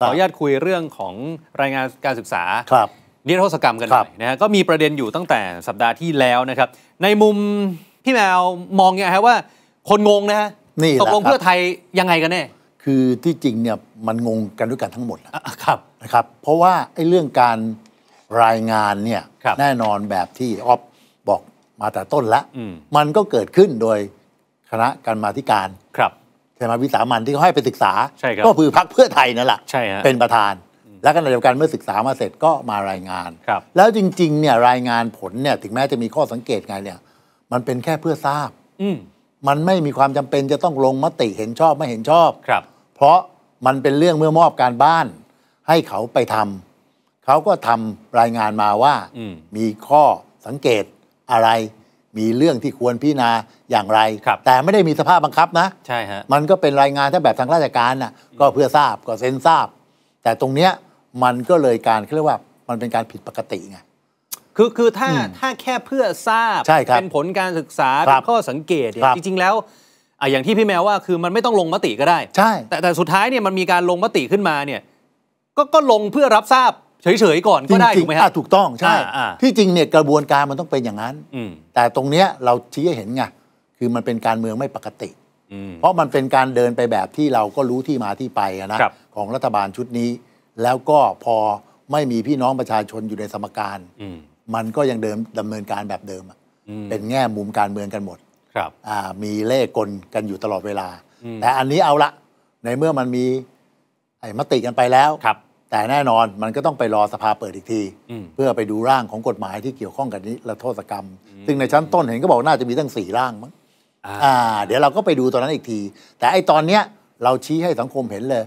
ขออนุญาตคุยเรื่องของรายงานการศึกษา ครับ นิรโทษกรรมกันหน่อยนะฮะก็มีประเด็นอยู่ตั้งแต่สัปดาห์ที่แล้วนะครับ ในมุมพี่แมวมองยไงไะว่าคนงงนะฮะตกลงเพื่อไทยยังไงกันแน่คือที่จริงเนี่ยมันงงกันด้วยกันทั้งหมดครับนะครับ เพราะว่าไอ้เรื่องการรายงานเนี่ยแน่นอนแบบที่ออฟบอกมาแต่ต้นละมันก็เกิดขึ้นโดยคณะกรรมาธิการครับใช่ไหมวิสามันที่เขาให้ไปศึกษาใช่ครับก็คือพักเพื่อไทยนั่นแหละใช่ฮะเป็นประธาน และ็ในเดียวกันเมื่อศึกษามาเสร็จก็มารายงานครับแล้วจริง ๆ เนี่ยรายงานผลเนี่ย ถึงแม้จะมีข้อสังเกตไงเนี่ย มันเป็นแค่เพื่อทราบ อืมันไม่มีความจำเป็นจะต้องลงมติเห็นชอบไม่เห็นชอบครับ เพราะมันเป็นเรื่องเมื่อมอบการบ้านให้เขาไปทำเขาก็ทำรายงานมาว่า อืมข้อสังเกตอะไร มีเรื่องที่ควรพิจารณาอย่างไรรแต่ไม่ได้มีสภาพบังคับนะ ใช่ฮะมันก็เป็นรายงานถ้าแบบทางราชการนะ่ะก็เพื่อทราบก็เซ็นทราบ แต่ตรงเนี้ยมันก็เลยการเรียกว่ามันเป็นการผิดปกติไงคือคือถ้าถ้าแค่เพื่อทราบเป็นผลการศึกษาเป็นข้อสังเกตจริงๆแล้วอ่าอย่างที่พี่แมวว่าคือมันไม่ต้องลงมติก็ได้ใช่แต่แต่สุดท้ายเนี่ยมันมีการลงมติขึ้นมาเนี่ยก็ก็ลงเพื่อรับทราบ เฉยๆก่อนก็ได้ถูกไหมฮะถูกต้องใช่ ที่จริงเนี่ยกระบวนการมันต้องเป็นอย่างนั้นแต่ตรงเนี้ยเราชี้ให้เห็นไงคือมันเป็นการเมืองไม่ปกติ เพราะมันเป็นการเดินไปแบบที่เราก็รู้ที่มาที่ไปนะของรัฐบาลชุดนี้ แล้วก็พอไม่มีพี่น้องประชาชนอยู่ในสมการ มันก็ยังเดิมดำเนินการแบบเดิม เป็นแง่มุมการเมืองกันหมดครับมีเล่กลกันอยู่ตลอดเวลา แต่อันนี้เอาละ ในเมื่อมันมีมติกันไปแล้วครับ แต่แน่นอนมันก็ต้องไปรอสภาเปิดอีกทีเพื่อไปดูร่างของกฎหมายที่เกี่ยวข้องกับนิรโทษกรรม ซึ่งในชั้นต้นเห็นก็บอกน่าจะมีตั้งสี่ร่างมั้งอ่าเดี๋ยวเราก็ไปดู ตอนนั้นอีกที แต่ไอ้ตอนเนี้ยเราชี้ให้สังคมเห็นเลย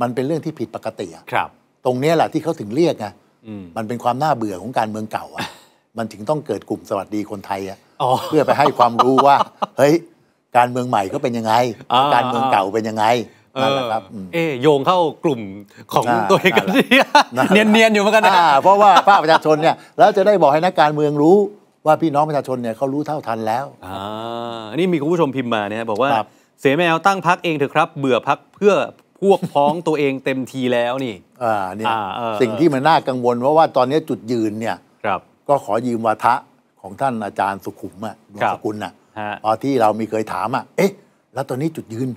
มันเป็นเรื่องที่ผิดปกติอะครับ ตรงเนี้ยแหละที่เขาถึงเรียกไงมันเป็นความน่าเบื่อของการเมืองเก่าอ่ะ มันถึงต้องเกิดกลุ่มสวัสดีคนไทยอ่ะเพื่อไปให้ความรู้ว่าเฮ้ยการเมืองใหม่ก็เป็นยังไงการเมืองเก่าเป็นยังไงนั่นแหละครับเอโยงเข้ากลุ่มของตัวเองกันเนียนๆอยู่เหมือนกันนะเพราะว่าภาคประชาชนเนี่ยแล้วจะได้บอกให้นักการเมืองรู้ว่าพี่น้องประชาชนเนี่ยเขารู้เท่าทันแล้ว อ่านี่มีคุณผู้ชมพิมพ์มาเนี่ยบอกว่าเสียแมวตั้งพักเองเถอะครับเบื่อพักเพื่อพวกพ้องตัวเองเต็มทีแล้วนี่ อ่าเนี่ย สิ่งที่มันน่ากังวลเพราะว่าตอนนี้จุดยืนเนี่ยก็ขอยืมวาทะของท่านอาจารย์สุขุมอะดวงสกุลอะตอนที่เรามีเคยถามอะเอ๊ะ แล้วตอนนี้จุดยืน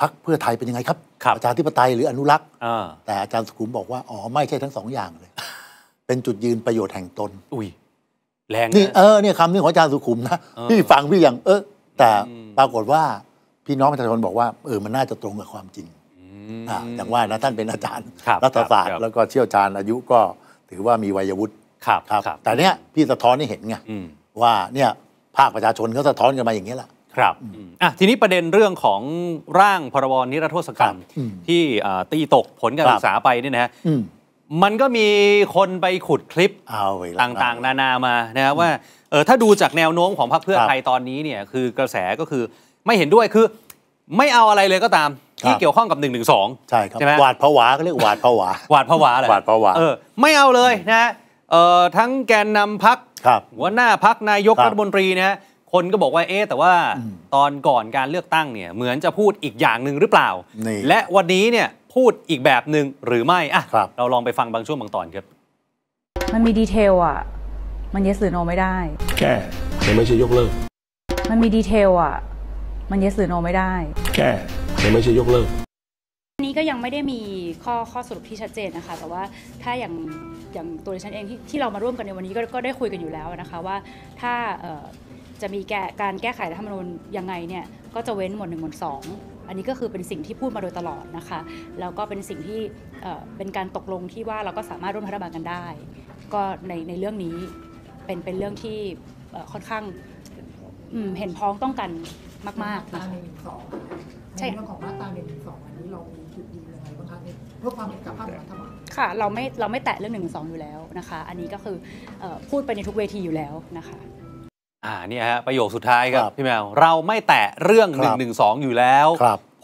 พักเพื่อไทยเป็นยังไงครับประชาธิปไตยหรืออนุรักษ์แต่อาจารย์สุขุมบอกว่าอ๋อไม่ใช่ทั้งสองอย่างเลย เป็นจุดยืนประโยชน์แห่งตน อุ้ยแรงนี่เออเนี่ยคำนี้ของอาจารย์สุขุมนะพี่ฟังพี่อย่างเออแต่ปรากฏว่าพี่น้องประชาชนบอกว่าเออมันน่าจะตรงกับความจริงออย่างว่านะท่านเป็นอาจารย์รัฐศาสตร์แล้วก็เชี่ยวชาญอายุก็ถือว่ามีวัยวุฒิครับครับ แต่เนี้ยพี่สะท้อนนี่เห็นไงว่าเนี่ยภาคประชาชนเขาสะท้อนกันมาอย่างนี้แหละครับอ่ะทีนี้ประเด็นเรื่องของร่างพรบนิรโทษกรรมที่ตีตกผลการศึกษาไปนี่นะฮะมันก็มีคนไปขุดคลิป ต่างๆนานามานะครับว่าเออถ้าดูจากแนวโน้มของพรรคเพื่อไทยตอนนี้เนี่ยคือกระแสก็คือไม่เห็นด้วยคือไม่เอาอะไรเลยก็ตามที่เกี่ยวข้องกับ1นึใช่ครับหวาดผวาเรียกหวาดผวาหวาดผวาะไรหวาดผวาเออไม่เอาเลยนะเออทั้งแกนนำพักหัวหน้าพักนายกรัฐมนตรีนะคนก็บอกว่าเอ๊แต่ว่า ตอนก่อนการเลือกตั้งเนี่ยเหมือนจะพูดอีกอย่างหนึ่งหรือเปล่า และวันนี้เนี่ยพูดอีกแบบหนึ่งหรือไม่อะรเราลองไปฟังบางช่วงบางตอนครับ มันมีดีเทลอะมันเยสหรือโนไม่ได้ แก้แต่ไม่ใช่ยกเลิก มันมีดีเทลอะมันเยสหรือโนไม่ได้ แก้แต่ไม่ใช่ยกเลิกนี้ก็ยังไม่ได้มีข้อข้อสรุปที่ชัดเจนนะคะ แต่ว่าถ้าอย่างอย่างตัวดิฉันเองที่ที่เรามาร่วมกันในวันนี้ก็ก็ได้คุยกันอยู่แล้วนะคะ ว่าถ้าจะมีแก้การแก้ไขรัฐธรรมนูญยังไงเนี่ยก็จะเว้นหมวดหนึ่งหมวดสองอันนี้ก็คือเป็นสิ่งที่พูดมาโดยตลอดนะคะ แล้วก็เป็นสิ่งที่เป็นการตกลงที่ว่าเราก็สามารถร่วมรัฐบาลกันได้ ก็ในในเรื่องนี้เป็นเป็นเรื่องที่ค่อนข้างเห็นพ้องต้องกันมากๆนะคะใช่เรื่องของมาตราหนึ่งสองอันนี้เรามีจุดยืนยังไงบ้างคะเพื่อความเนกภาพรัฐบาลค่ะเราไม่เราไม่แตะเรื่องหนึ่งสองอยู่แล้วนะคะ อันนี้ก็คือพูดไปในทุกเวทีอยู่แล้วนะคะอ่าเนี่ยฮะประโยคสุดท้ายครับ พี่แมวเราไม่แตะเรื่องหหนนึึ่ง่งสองอยู่แล้ว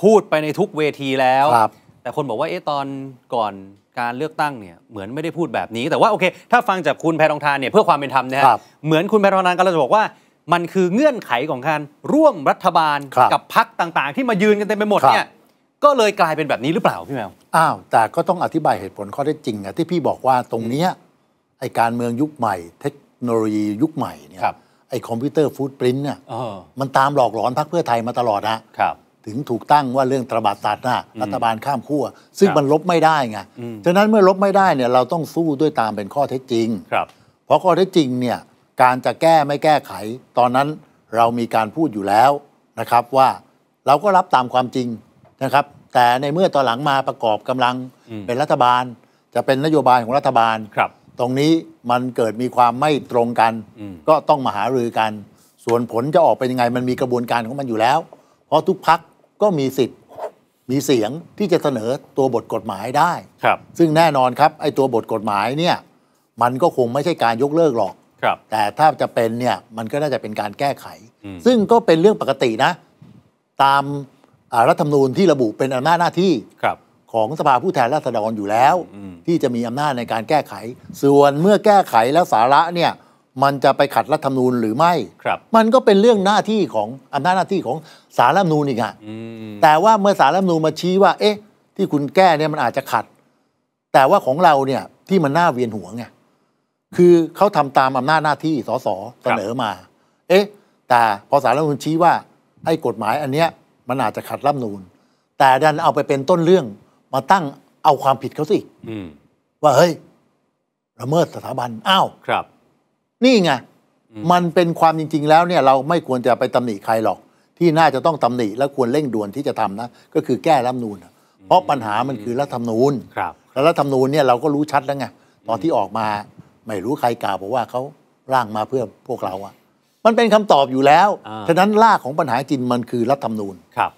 พูดไปในทุกเวทีแล้ว แต่คนบอกว่าเอ๊ะตอนก่อนการเลือกตั้งเนี่ยเหมือนไม่ได้พูดแบบนี้ แต่ว่าโอเค ถ้าฟังจากคุณแพทองทานเนี่ยเพื่อความเป็นธรรมนะฮะเหมือนคุณแพทองทานก็จะบอกว่า มันคือเงื่อนไขของการร่วมรัฐบาลกับพักต่างๆ ที่มายืนกันเต็มไปหมดเนี่ยก็เลยกลายเป็นแบบนี้หรือเปล่าพี่แมวอ้าวแต่ก็ต้องอธิบายเหตุผลข้อเท็จจริงอะที่พี่บอกว่าตรงเนี้ยไอการเมืองยุคใหม่ เทคโนโลยียุคใหม่เนี่ยไอ้คอมพิวเตอร์ฟูดปรินต์เนี่ยมันตามหลอกหลอนพรรคเพื่อไทยมาตลอดนะครับถึงถูกตั้งว่าเรื่องตรบาดตัดนะรัฐบาลข้ามขั้วซึ่งมันลบไม่ได้ไงฉะนั้นเมื่อลบไม่ได้เนี่ยเราต้องสู้ด้วยตามเป็นข้อเท็จจริงครับเพราะข้อเท็จจริงเนี่ยการจะแก้ไม่แก้ไข ตอนนั้นเรามีการพูดอยู่แล้วนะครับว่าเราก็รับตามความจริงนะครับ แต่ในเมื่อตอนหลังมาประกอบกำลังเป็นรัฐบาล จะเป็นนโยบายของรัฐบาลครับตรงนี้มันเกิดมีความไม่ตรงกัน ก็ต้องมาหารือกันส่วนผลจะออกเป็นยังไง มันมีกระบวนการของมันอยู่แล้ว เพราะทุกพักก็มีสิทธิ์มีเสียงที่จะเสนอตัวบทกฎหมายได้ครับ ซึ่งแน่นอนครับ ไอ้ตัวบทกฎหมายเนี่ย มันก็คงไม่ใช่การยกเลิกหรอกครับ แต่ถ้าจะเป็นเนี่ยมันก็น่าจะเป็นการแก้ไข ซึ่งก็เป็นเรื่องปกตินะ ตามรัฐธรรมนูญที่ระบุเป็นอำนาจหน้าที่ครับของสภาผู้แทนราษฎรอยู่แล้ว ที่จะมีอำนาจในการแก้ไข ส่วนเมื่อแก้ไขแล้วสาระเนี่ย มันจะไปขัดรัฐธรรมนูญหรือไม่ครับ มันก็เป็นเรื่องหน้าที่ของอำนาจหน้าที่ของสารรัฐธรรมนูญอีกอะแต่ว่าเมื่อสารรัฐธรรมนูญมาชี้ว่า เอ๊ะ ที่คุณแก้เนี่ยมันอาจจะขัด แต่ว่าของเราเนี่ยที่มันน่าเวียนหัวไงคือเขาทำตามอำนาจหน้าที่สสเสนอมา เอ๊ะ แต่พอสารรัฐธรรมนูญชี้ว่าไอ้กฎหมายอันเนี้ย มันอาจจะขัดรัฐธรรมนูญ แต่ดันเอาไปเป็นต้นเรื่องมาตั้งเอาความผิดเขาสิว่าเฮ้ยละเมิดสถาบัน อ้าวครับ นี่ไงมันเป็นความจริง ๆ แล้วเนี่ย เราไม่ควรจะไปตำหนิใครหรอก ที่น่าจะต้องตำหนิและควรเร่งด่วนที่จะทำนะ ก็คือแก้รัฐนูลเพราะปัญหามันคือรัฐธรรมนูญแล้วรัฐธรรมนูญเนี่ยเราก็รู้ชัดแล้วไงตอนที่ออกมาไม่รู้ใครกล่าวบอกว่าเขาร่างมาเพื่อพวกเราอะมันเป็นคำตอบอยู่แล้วฉะนั้นล่าของปัญหาจริงมันคือรัฐธรรมนูญครับ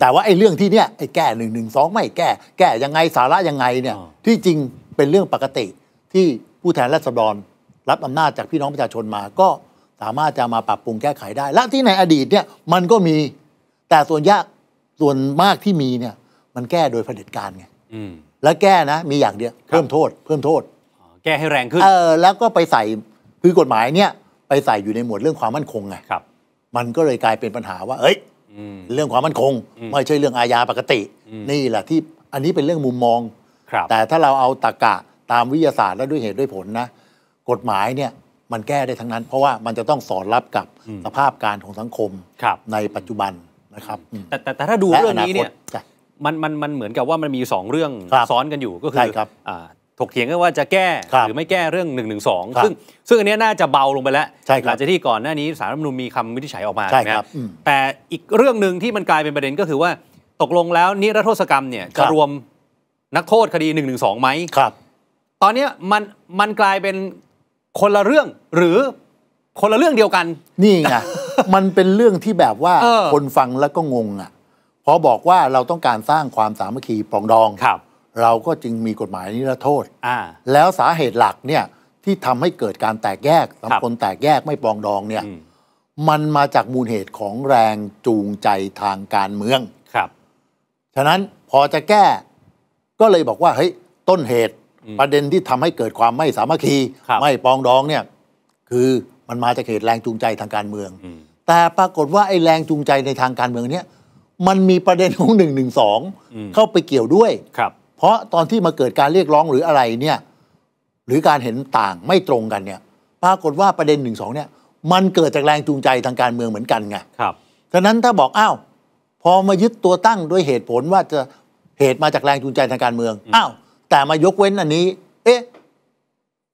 แต่ว่าไอ้เรื่องที่เนี้ยไอ้แก้หนึ่งหนึ่งสองไม่แก้แก้ยังไงสาระยังไงเนี่ยที่จริงเป็นเรื่องปกติที่ผู้แทนรัษฎรรับอำนาจจากพี่น้องประชาชนมา ก็สามารถจะมาปรับปรุงแก้ไขได้ และที่ในอดีตเนี่ยมันก็มีแต่ส่วนยากส่วนมากที่มีเนี่ย มันแก้โดยเผด็จการไงแล้วแก้นะมีอย่างเดียวเพิ่มโทษเพิ่มโทษแก้ให้แรงขึ้นเออแล้วก็ไปใส่คือกฎหมายเนี่ย ไปใส่อยู่ในหมวดเรื่องความมั่นคงไงมันก็เลยกลายเป็นปัญหาว่าเอ้ยเรื่องความมั่นคง ไม่ใช่เรื่องอาญาปกติ นี่แหละที่อันนี้เป็นเรื่องมุมมองแต่ถ้าเราเอาตรกะตามวิทยาศาสตร์และด้วยเหตุด้วยผลนะ กฎหมายเนี่ยมันแก้ได้ทั้งนั้น เพราะว่ามันจะต้องสอดรับกับสภาพการของสังคมคในปัจจุบันนะครับ แต่แต่ถ้าดูเรื่องนี้เนี่ยมันมันมันเหมือนกับว่ามันมีสองเรื่องซ้อนกันอยู่ก็คือถกเถียงกันว่าจะแก้หรือไม่แก้เรื่อง1นึซึ่งซึ่งอันนี้น่าจะเบาลงไปแล้วหลังจากที่ก่อนหน้านี้สารรัฐมนุนมีคำวินิจฉัยออกมาใช่ครับ แต่อีกเรื่องหนึ่งที่มันกลายเป็นประเด็นก็คือว่าตกลงแล้วนิรโทษกรรมเนี่ยจะรวมนักโทษคดี1นึไหมครับ ตอนนี้มันมันกลายเป็นคนละเรื่องหรือคนละเรื่องเดียวกัน นี่ไงมันเป็นเรื่องที่แบบว่าคนฟังแล้วก็งงอ่ะพอบอกว่าเราต้องการสร้างความสามัคคีปองดองครับเราก็จึงมีกฎหมายนิรโทษ แล้วสาเหตุหลักเนี่ยที่ทำให้เกิดการแตกแยกสังคมแตกแยกไม่ปองดองเนี่ย มันมาจากมูลเหตุของแรงจูงใจทางการเมือง ครับ ฉะนั้นพอจะแก้ก็เลยบอกว่าเฮ้ยต้นเหตุประเด็นที่ทำให้เกิดความไม่สามัคคีไม่ปองดองเนี่ย คือมันมาจากเหตุแรงจูงใจทางการเมือง แต่ปรากฏว่าไอ้แรงจูงใจในทางการเมืองเนี่ย มันมีประเด็นของหนึ่งหนึ่งสองเข้าไปเกี่ยวด้วยครับเพราะตอนที่มาเกิดการเรียกร้องหรืออะไรเนี่ย หรือการเห็นต่างไม่ตรงกันเนี่ยปรากฏว่าประเด็นหนึ่งสองเนี่ย มันเกิดจากแรงจูงใจทางการเมืองเหมือนกันไงครับฉะนั้นถ้าบอกอ้าวพอมายึดตัวตั้งด้วยเหตุผลว่าจะเหตุมาจากแรงจูงใจทางการเมืองอ้าวแต่มายกเว้นอันนี้ เอ๊ะ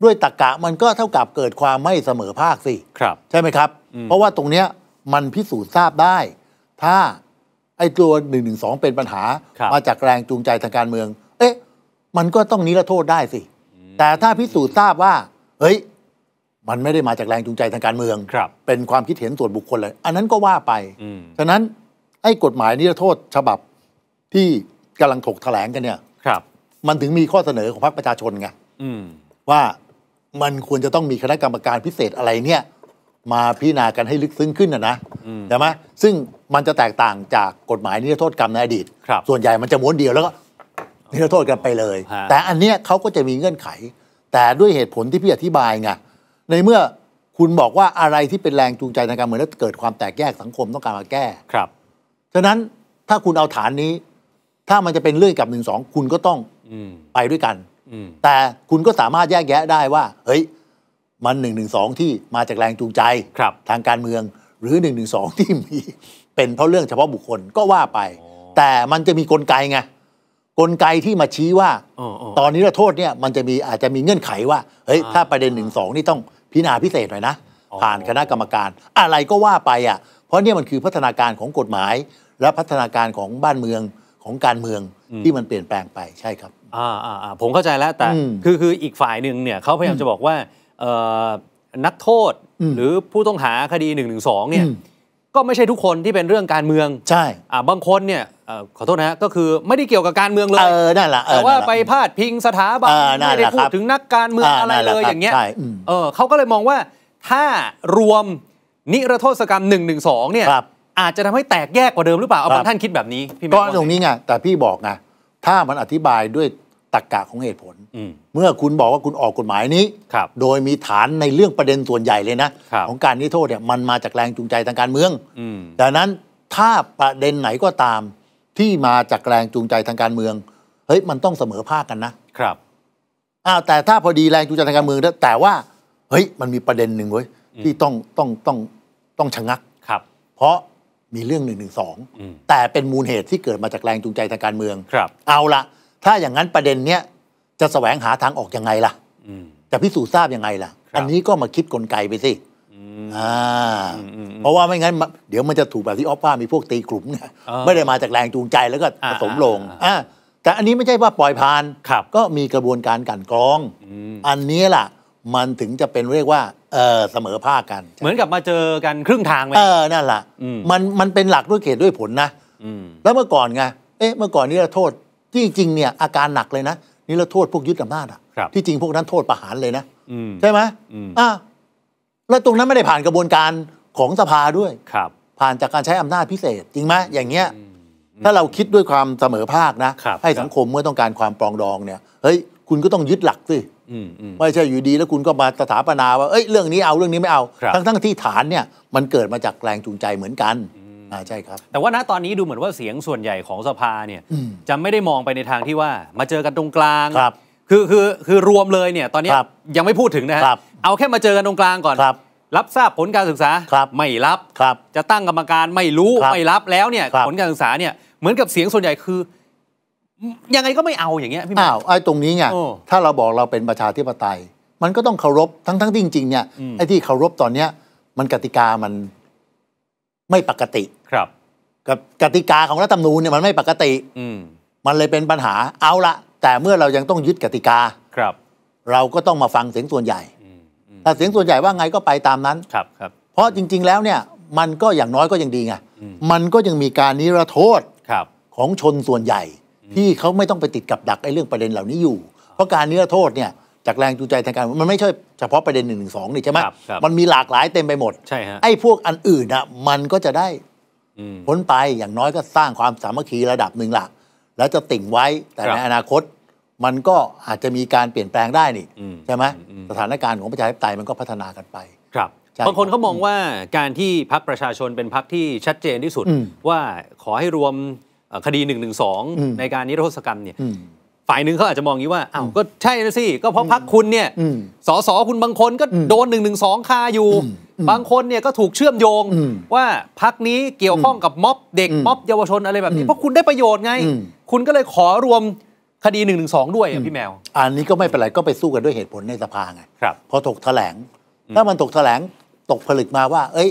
ด้วยตรกกะมันก็เท่ากับเกิดความไม่เสมอภาคสิครับ ใช่ไหมครับ เพราะว่าตรงเนี้ยมันพิสูจน์ทราบได้ ถ้าไอ้ตัวหนึ่งหนึ่งสองเป็นปัญหามาจากแรงจูงใจทางการเมืองมันก็ต้องนิรโทษได้สิ แต่ถ้าพิสูจน์ทราบว่า เฮ้ย มันไม่ได้มาจากแรงจูงใจทางการเมือง เป็นความคิดเห็นส่วนบุคคลเลย อันนั้นก็ว่าไปฉะนั้นไอ้กฎหมายนิรโทษฉบับ ที่กำลังถกแถลงกันเนี่ย ครับ มันถึงมีข้อเสนอของพรรคประชาชนไงว่ามันควรจะต้องมีคณะกรรมการพิเศษอะไรเนี่ย มาพิจารณากันให้ลึกซึ้งขึ้นนะนะใช่ไหมซึ่งมันจะแตกต่างจากกฎหมายนิรโทษกรรมในอดีตส่วนใหญ่มันจะม้วนเดียวแล้วก็นิรโทษกันไปเลย แต่อันเนี้ยเขาก็จะมีเงื่อนไข แต่ด้วยเหตุผลที่พี่อธิบายไง ในเมื่อคุณบอกว่าอะไรที่เป็นแรงจูงใจ ทางการเมืองแล้วเกิดความแตกแยกสังคมต้องการมาแก้ ครับ ฉะนั้นถ้าคุณเอาฐานนี้ ถ้ามันจะเป็นเรื่องกับหนึ่งสอง คุณก็ต้องอไปด้วยกัน แต่คุณก็สามารถแยกแยะได้ว่า เฮ้ย มันหนึ่งหนึ่งสองที่มาจากแรงจูงใจทางการเมือง หรือหนึ่งหนึ่งสองที่มีเป็นเพราะเรื่องเฉพาะบุคคล ก็ว่าไป แต่มันจะมีกลไกไงกลไกที่มาชี้ว่าตอนนี้โทษเนี่ยมันจะมีอาจจะมีเงื่อนไขว่า เฮ้ย ถ้าประเด็นหนึ่งสองนี่ต้องพิจารณาพิเศษหน่อยนะ ผ่านคณะกรรมการ อะไรก็ว่าไปอ่ะเพราะเนี่ยมันคือพัฒนาการของกฎหมายและพัฒนาการของบ้านเมืองของการเมืองที่มันเปลี่ยนแปลงไปใช่ครับ อ่าอ่าผมเข้าใจแล้วแต่คือคืออีกฝ่ายหนึ่งเนี่ยเขาพยายามจะบอกว่านักโทษ หรือผู้ต้องหาคดีหนึ่งงึสอเนี่ยก็ไม่ใช่ทุกคนที่เป็นเรื่องการเมืองใช่ อ่าบางคนเนี่ยขอโทษนะก็คือไม่ได้เกี่ยวกับการเมืองเลย เออนั่นแหละแต่ว่าไปพาดพิงสถาบันไม่ได้พูดถึงนักการเมืองอะไรเลยอย่างเงี้ยเออเขาก็เลยมองว่าถ้ารวมนิรโทษกรรม1นึเนี่ยอาจจะทำให้แตกแยกกว่าเดิมหรือเปล่าเอาท่านคิดแบบนี้พี่ก็ตรงนี้ไงแต่พี่บอกไงถ้ามันอธิบายด้วยตรกกะของเหตุผลเมื่อคุณบอกว่าคุณออกกฎหมายนี้โดยมีฐานในเรื่องประเด็นส่วนใหญ่เลยนะ ของการนิโทษเนี่ยมันมาจากแรงจูงใจทางการเมืองดังนั้นถ้าประเด็นไหนก็ตามที่มาจากแรงจูงใจทางการเมืองเฮ้ยมันต้องเสมอภาคกันนะ ครับอ้าวแต่ถ้าพอดีแรงจูงใจทางการเมือง แต่ว่าเฮ้ยมันมีประเด็นหนึ่งเว้ยที่ต้องต้องต้องต้องชะงักครับ เพราะมีเรื่องหนึ่งหนึ่งสองแต่เป็นมูลเหตุที่เกิดมาจากแรงจูงใจทางการเมืองครับเอาละถ้าอย่างนั้นประเด็นเนี้ยจะแสวงหาทางออกยังไงล่ะจะพิสูจน์ทราบยังไงล่ะ อันนี้ก็มาคิดกลไกไปสิ เพราะว่าไม่งั้น เดี๋ยวมันจะถูกแบบที่ออฟว่ามีพวกตีกลุ่มเนี่ยไม่ได้มาจากแรงจูงใจแล้วก็ผสมลง แต่อันนี้ไม่ใช่ว่าปล่อยผ่าน ก็มีกระบวนการกันกรอง อันนี้ล่ะ มันถึงจะเป็นเรียกว่าเสมอภาคกัน เหมือนกับมาเจอกันครึ่งทางไหมเออ นั่นแหละมันมันเป็นหลักด้วยเขตด้วยผลนะแล้วเมื่อก่อนไง เอ๊ะ เมื่อก่อนนี้เราโทษ จริงๆเนี่ยอาการหนักเลยนะนี่เราโทษพวกยึดอำนาจอ่ะ ที่จริงพวกนั้นโทษประหารเลยนะใช่ไหมอ่าแล้วตรงนั้นไม่ได้ผ่านกระบวนการของสภาด้วยครับ ผ่านจากการใช้อำนาจพิเศษ จริงไหมอย่างเงี้ย ถ้าเราคิดด้วยความเสมอภาคนะให้สังคมเมื่อต้องการความปรองดองเนี่ยเฮ้ยคุณก็ต้องยึดหลักสิไม่ใช่อยู่ดีแล้วคุณก็มาสถาปนา ว่า เอ้ยเรื่องนี้เอาเรื่องนี้ไม่เอาทั้งทั้งที่ฐานเนี่ยมันเกิดมาจากแรงจูงใจเหมือนกันอ่าใช่ครับแต่ว่าณตอนนี้ดูเหมือนว่าเสียงส่วนใหญ่ของสภาเนี่ยจะไม่ได้มองไปในทางที่ว่ามาเจอกันตรงกลาง ครับ คือคือคือรวมเลยเนี่ยตอนนี้ยังไม่พูดถึงนะฮะเอาแค่มาเจอกันตรงกลางก่อนครับ รับทราบผลการศึกษาครับ ไม่รับ ครับ จะตั้งกรรมการไม่รู้ไม่รับแล้วเนี่ยผลการศึกษาเนี่ยเหมือนกับเสียงส่วนใหญ่คือ ยังไงก็ไม่เอาอย่างเงี้ยพี่อ้าวไอ้ตรงนี้ไงถ้าเราบอกเราเป็นประชาธิปไตย มันก็ต้องเคารพทั้งทั้งจริงๆเนี่ยไอ้ที่เคารพตอนเนี้ยมันกติกามันไม่ปกติครับ กับกติกาของรัฐธรรมนูญเนี่ยมันไม่ปกติอืมันเลยเป็นปัญหาเอาละแต่เมื่อเรายังต้องยึดกติกาครับ เราก็ต้องมาฟังเสียงส่วนใหญ่ถ้าเสียงส่วนใหญ่ว่าไงก็ไปตามนั้นครับครับเพราะจริงๆแล้วเนี่ยมันก็อย่างน้อยก็ยังดีไงมันก็ยังมีการนิรโทษครับ ของชนส่วนใหญ่ ที่เขาไม่ต้องไปติดกับดักไอ้เรื่องประเด็นเหล่านี้อยู่ เพราะการนิรโทษเนี่ยจากแรงจูงใจทางการมันไม่ใช่เฉพาะประเด็นหนึ่งหนึ่งสองนี่ใช่ไหมมันมีหลากหลายเต็มไปหมดใช่ฮะไอ้พวกอันอื่นอ่ะมันก็จะได้พ้นไปอย่างน้อยก็สร้างความสามัคคีระดับหนึ่งละแล้วจะติ่งไว้ แต่ในอนาคต มันก็อาจจะมีการเปลี่ยนแปลงได้นี่ใช่ไหมสถานการณ์ของประชาธิปไตยมันก็พัฒนากันไป ครับบางคนเขามองว่าการที่พักประชาชนเป็นพักที่ชัดเจนที่สุด ว่าขอให้รวมคดีหนึ่่งงงหนึสอในการนิรโทษกรรมเนี่ยฝ่ายหนึ่งเขาอาจจะมองอย่างนี้ว่าอ้าวก็ใช่นะสิก็เพราะพักคุณเนี่ยสอสอคุณบางคนก็โดนหนึ่งหนึ่งสองคาอยู่ บางคนเนี่ยก็ถูกเชื่อมโยงว่าพักนี้เกี่ยวข้องกับม็อบเด็ก ม็อบเยาวชนอะไรแบบนี้ เพราะคุณได้ประโยชน์ไง คุณก็เลยขอรวมคดีหนึ่งหนึ่งสองด้วยพี่แมว อันนี้ก็ไม่เป็นไร ก็ไปสู้กันด้วยเหตุผลในสภา ไงครับพอถกแถลงถ้ามันถกแถลงตกผลึกมาว่า เอ้ย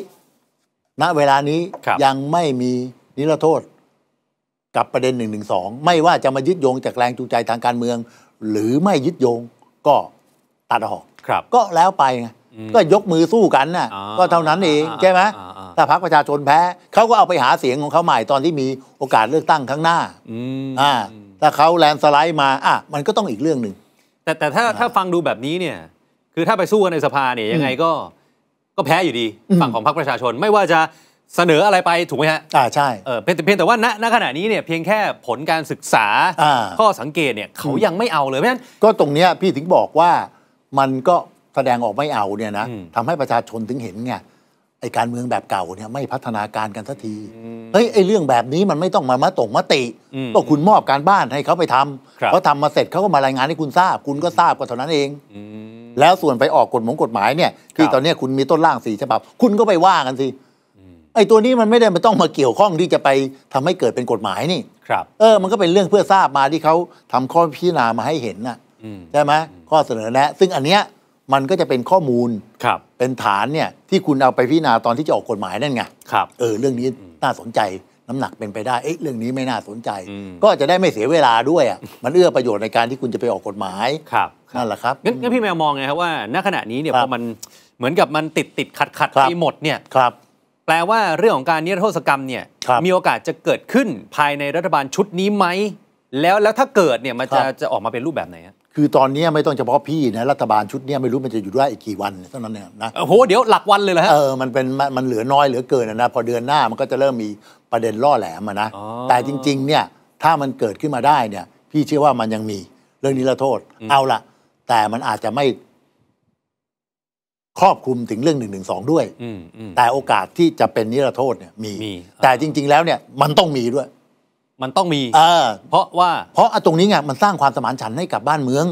ณเวลานี้ยังไม่มีนิรโทษกับประเด็น1นึไม่ว่าจะมายึดโยงจากแรงจูงใจทางการเมือง หรือไม่ยึดโยงก็ตัดออกครับ ก็แล้วไปไงก็ยกมือสู้กันน่ะ ก็เท่านั้นเอง ใช่ไหมถ้าพรรคประชาชนแพ้เขาก็เอาไปหาเสียงของเขาใหม่ตอนที่มีโอกาสเลือกตั้งครั้งหน้าอ่าถ้าเขาแลนสไลด์มาอ่ะมันก็ต้องอีกเรื่องหนึ่ง แต่แต่ถ้าถ้าฟังดูแบบนี้เนี่ยคือถ้าไปสู้กันในสภาเนี่ยยังไงก็ ก็แพ้อยู่ดี ฝั่งของพรรคประชาชนไม่ว่าจะเสนออะไรไปถูกไหมฮะอ่าใช่เออเพียงแต่ว่าณณขณะนี้เนี่ยเพียงแค่ผลการศึกษา ข้อสังเกตเนี่ยเขายังไม่เอาเลยเพราะฉะนั้นก็ตรงเนี้ยพี่ถึงบอกว่ามันก็แสดงออกไม่เอาเนี่ยนะทำให้ประชาชนถึงเห็นไงไอการเมืองแบบเก่าเนี่ยไม่พัฒนาการกันสักทีเฮ้ยไอเรื่องแบบนี้มันไม่ต้องมามาตรงมติก็คุณมอบการบ้านให้เขาไปทำเขาทำมาเสร็จเขาก็มารายงานให้คุณทราบคุณก็ทราบก็เท่านั้นเองแล้วส่วนไปออกกฎหมงกฎหมายเนี่ยที่ตอนนี้คุณมีต้นร่างสี่ฉบับคุณก็ไปว่ากันสิไอ้ตัวนี้มันไม่ได้ มันต้องมาเกี่ยวข้องที่จะไปทำให้เกิดเป็นกฎหมายนี่ครับ เออ มันก็เป็นเรื่องเพื่อทราบมาที่เขาทำข้อพิจารณามาให้เห็นนะใช่ไหมข้อเสนอแนะ ซึ่งอันเนี้ยมันก็จะเป็นข้อมูลครับ เป็นฐานเนี่ยที่คุณเอาไปพิจารณาตอนที่จะออกกฎหมายนั่นไงครับเออ เรื่องนี้น่าสนใจน้ำหนักเป็นไปได้ เอ๊ะ เรื่องนี้ไม่น่าสนใจ ก็จะได้ไม่เสียเวลาด้วยอ่ะ มันเอื้อประโยชน์ในการที่คุณจะไปออกกฎหมายครับนั่นแหละครับ งั้นพี่แมวมองไงครับว่า ณ ขณะนี้เนี่ยพอมันเหมือนกับมันติดติดขัดขัดไปหมดเนี่ยครับแปลว่าเรื่องของการนิรโทษกรรมเนี่ยมีโอกาสจะเกิดขึ้นภายในรัฐบาลชุดนี้ไหมแล้วแล้วถ้าเกิดเนี่ยมันจะจะออกมาเป็นรูปแบบไหนคือตอนนี้ไม่ต้องเฉพาะพี่นะรัฐบาลชุดนี้ไม่รู้มันจะอยู่ได้อีกกี่วันเท่านั้นเนี่ยนะโอ้โหเดี๋ยวหลักวันเลยเหรอฮะเออมันเป็นมันเหลือน้อยเหลือเกินนะพอเดือนหน้ามันก็จะเริ่มมีประเด็นล่อแหลมนะแต่จริงๆเนี่ยถ้ามันเกิดขึ้นมาได้เนี่ยพี่เชื่อว่ามันยังมีเรื่องนี้ละโทษเอาละแต่มันอาจจะไม่ครอบคลุมถึงเรื่องหนึ่่งงงหนึสอด้วยแต่โอกาสที่จะเป็นนิรโทษเนี่ยมีมแต่จริงๆแล้วเนี่ยมันต้องมีด้วย มันต้องมี เออเพราะว่าเพราะตรงนี้ไงมันสร้างความสมานฉันท์ให้กับบ้านเมือง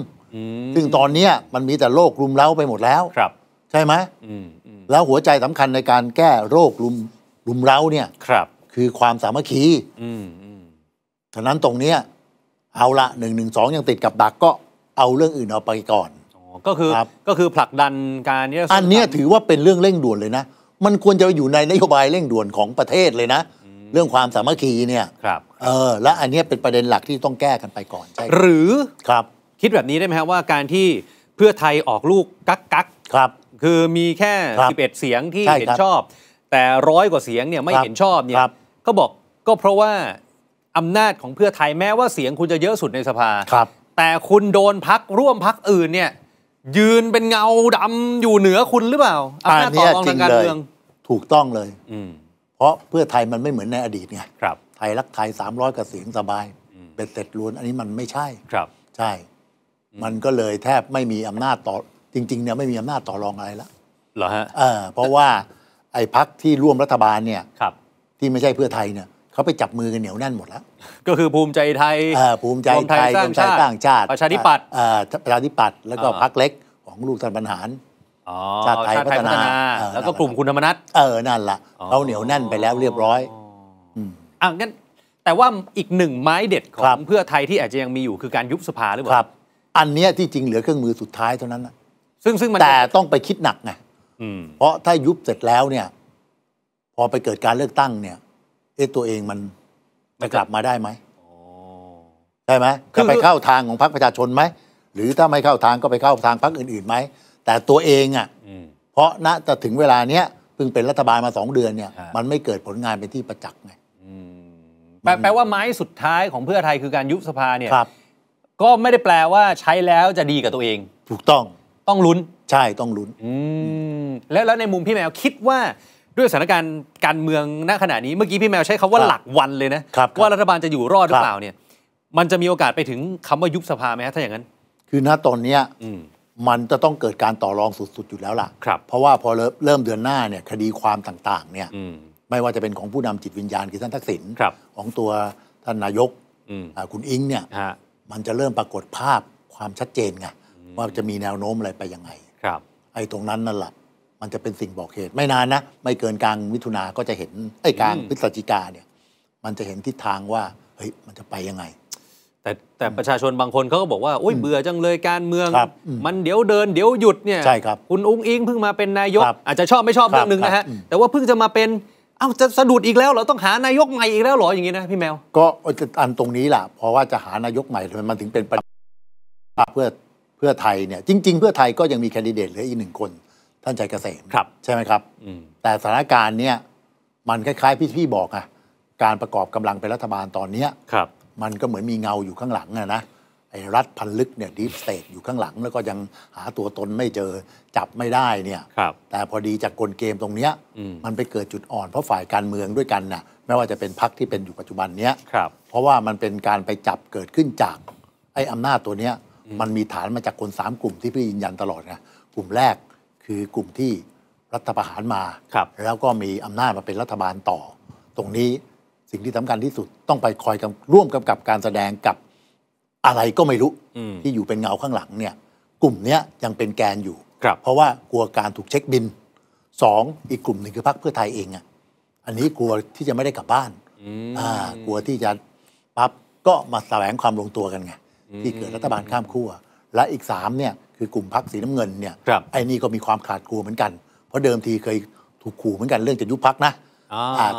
ซึ่งตอนเนี้ยมันมีแต่โรครุมเร้าไปหมดแล้วครับ ใช่ไหมแล้วหัวใจสำคัญในการแก้โรครุมรุมเร้าเนี่ยครับ คือความสามัคคีฉะนั้นตรงเนี้ย เอาละหนึ่งหนึ่งสองยังติดกับดักก็เอาเรื่องอื่นเอาไปก่อนก็คือก็คือผลักดันการนี้อันนี้ถือว่าเป็นเรื่องเร่งด่วนเลยนะ มันควรจะอยู่ในนโยบายเร่งด่วนของประเทศเลยนะ เรื่องความสามัคคีเนี่ยครับเออและอันนี้เป็นประเด็นหลักที่ต้องแก้กันไปก่อนใช่หรือครับคิดแบบนี้ได้ไหมครับว่าการที่เพื่อไทยออกลูกกักกักครับ คือมีแค่ 11เสียงที่เห็นชอบ แต่ร้อยกว่าเสียงเนี่ยไม่เห็นชอบเนี่ยก็บอกก็เพราะว่าอำนาจของเพื่อไทยแม้ว่าเสียงคุณจะเยอะสุดในสภาแต่คุณโดนพักร่วมพักอื่นเนี่ยยืนเป็นเงาดำอยู่เหนือคุณหรือเปล่าอำนาจต่อรองทางการเมืองถูกต้องเลย อืเพราะเพื่อไทยมันไม่เหมือนในอดีตไงไทยรักไทยสามร้อยกระสียงสบาย เป็นเสร็จล้วน อันนี้มันไม่ใช่ครับ ใช่ มันก็เลยแทบไม่มีอำนาจต่อ จริง ๆ เนี่ยไม่มีอำนาจต่อรองอะไรละเหรอฮะเออเพราะว่าไอ้พักที่ร่วมรัฐบาลเนี่ยครับ ที่ไม่ใช่เพื่อไทยเนี่ยเขาไปจับมือกันเหนียวแน่นหมดแล้วก็คือภูมิใจไทย ภูมิใจไทยรวมไทยสร้างชาติ ประชาธิปัตย์ประชาธิปัตย์ แล้วก็พรรคเล็กของลูกท่านบรรหารชาติไทยพัฒนา แล้วก็กลุ่มคุณธรรมนัฐเออ นั่นล่ะเขาเหนียวแน่นไปแล้วเรียบร้อยอ่างั้นแต่ว่าอีกหนึ่งไม้เด็ดของเพื่อไทยที่อาจจะยังมีอยู่คือการยุบสภาหรือเปล่า อันนี้ที่จริงเหลือเครื่องมือสุดท้ายเท่านั้นซึ่งซึ่งมัน แต่ต้องไปคิดหนักไงเพราะถ้ายุบเสร็จแล้วเนี่ย พอไปเกิดการเลือกตั้งเนี่ยเอ๊ะตัวเองมันจะกลับมาได้ไหมได้ไหมจะไปเข้าทางของพรรคประชาชนไหม หรือถ้าไม่เข้าทางก็ไปเข้าทางพรรคอื่นๆไหม แต่ตัวเองอ่ะเพราะณแต่ถึงเวลาเนี้ยเพิ่งเป็นรัฐบาลมาสองเดือนเนี่ย มันไม่เกิดผลงานเป็นที่ประจักษ์ไงแปลว่าไม้สุดท้ายของเพื่อไทย คือการยุบสภาเนี่ยก็ไม่ได้แปลว่าใช้แล้วจะดีกับตัวเอง ถูกต้อง ต้องลุ้น ใช่ ต้องลุ้นแล้วแล้วในมุมพี่แมวคิดว่าด้วยสถานการณ์การเมืองณขณะนี้เมื่อกี้พี่แมวใช้คาว่าหลักวันเลยนะ ว่ารัฐบาลจะอยู่รอดหรือเปล่าเนี่ยมันจะมีโอกาสไปถึงคำว่ายุบสภาไหมถ้าอย่างนั้น คือณตอนเนี้ยมันจะต้องเกิดการต่อรองสุดๆอยู่แล้วล่ะ เพราะว่าพอเริ่มเดือนหน้าเนี่ยคดีความต่างๆเนี่ยไม่ว่าจะเป็นของผู้นำจิตวิญญาณคือท่านทักษิณของตัวท่านนายกคุณอิงเนี่ยมันจะเริ่มปรากฏภาพความชัดเจนไงว่าจะมีแนวโน้มอะไรไปยังไงไอ้ตรงนั้นนั่นแหละมันจะเป็นสิ่งบอกเหตุ ไม่นานนะไม่เกินกลางมิถุนาก็จะเห็นไอ้กลางพฤศจิกาเนี่ย มันจะเห็นทิศทางว่าเฮ้ยมันจะไปยังไง แต่แต่ประชาชนบางคนเขาก็บอกว่าโอ้ยเบื่อจังเลยการเมืองมันเดี๋ยวเดินเดี๋ยวหยุดเนี่ยใช่ครับคุณอุ้งอิงเพิ่งมาเป็นนายก อาจจะชอบไม่ชอบเรื่องหนึ่งนะฮะ แต่ว่าเพิ่งจะมาเป็น เอ้าจะสะดุดอีกแล้วเหรอต้องหานายกใหม่อีกแล้วหรออย่างงี้นะ พี่แมว ก็อันตรงนี้แหละเพราะว่าจะหานายกใหม่มันถึงเป็นปัเพื่อเพื่อไทยเนี่ย จริง ๆ เพื่อไทยก็ยังมีแคนดิเดตเหลืออีกหนึ่งคนท่านชัยเกษม ครับ ใช่ไหมครับ แต่สถานการณ์เนี่ยมันคล้ายๆ พี่พี่บอกอะการประกอบกำลังเป็นรัฐบาลตอนเนี้ย ครับ มันก็เหมือนมีเงาอยู่ข้างหลังอะนะ ไอ้รัฐพันลึกเนี่ยดีสเตทอยู่ข้างหลังแล้วก็ยังหาตัวตนไม่เจอ จับไม่ได้เนี่ยครับ แต่พอดีจากกลเกมตรงเนี้ย มันไปเกิดจุดอ่อนเพราะฝ่ายการเมืองด้วยกันน่ะ ไม่ว่าจะเป็นพรรคที่เป็นอยู่ปัจจุบันเนี้ย ครับ เพราะว่ามันเป็นการไปจับเกิดขึ้นจากไอ้อำนาจตัวเนี้ย มันมีฐานมาจากคน3กลุ่มที่พี่ยืนยันตลอดไงกลุ่มแรกคือกลุ่มที่รัฐประหารมาแล้วก็มีอำนาจมาเป็นรัฐบาลต่อ ตรงนี้สิ่งที่สำคัญที่สุดต้องไปคอยร่วมกำกับการแสดงกับอะไรก็ไม่รู้ที่อยู่เป็นเงาข้างหลังเนี่ย กลุ่มนี้ยังเป็นแกนอยู่เพราะว่ากลัวการถูกเช็คบินสองอีกกลุ่มหนึ่งคือพรรคเพื่อไทยเองอ่ะอันนี้กลัวที่จะไม่ได้กลับบ้านอ่ากลัวที่จะปั๊บก็มาแสวงความลงตัวกันไงที่เกิดรัฐบาลข้ามขั้วและอีก3เนี่ยคือกลุ่มพักสีน้ำเงินเนี่ยไอ้นี่ก็มีความขาดกลัวเหมือนกันเพราะเดิมทีเคยถูกขู่เหมือนกันเรื่องจะยุบพักนะ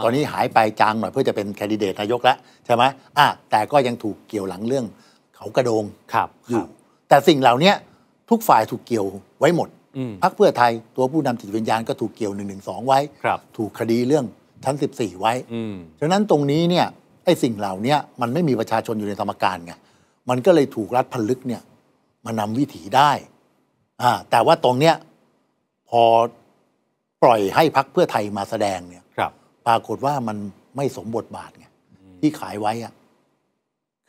ตอนนี้หายไปจางหน่อย เพื่อจะเป็นแคนดิเดตนายกแล้วใช่ไหม แต่ก็ยังถูกเกี่ยวหลังเรื่องเขากระโดงอยู่แต่สิ่งเหล่านี้ทุกฝ่ายถูกเกี่ยวไว้หมด พักเพื่อไทยตัวผู้นำจิตวิญญาณก็ถูกเกี่ยวหนึ่งหนึ่งสองไว้ถูกคดีเรื่องชั้นสสิบี่ไว้ฉะนั้นตรงนี้เนี่ยไอ้สิ่งเหล่านี้มันไม่มีประชาชนอยู่ในสมการไงมันก็เลยถูกรัฐพันลึกเนี่ยมานำวิถีได้ แต่ว่าตรงเนี้ย พอปล่อยให้พักเพื่อไทยมาแสดงเนี่ยปรากฏว่ามันไม่สมบทบาทไงที่ขายไว้อะ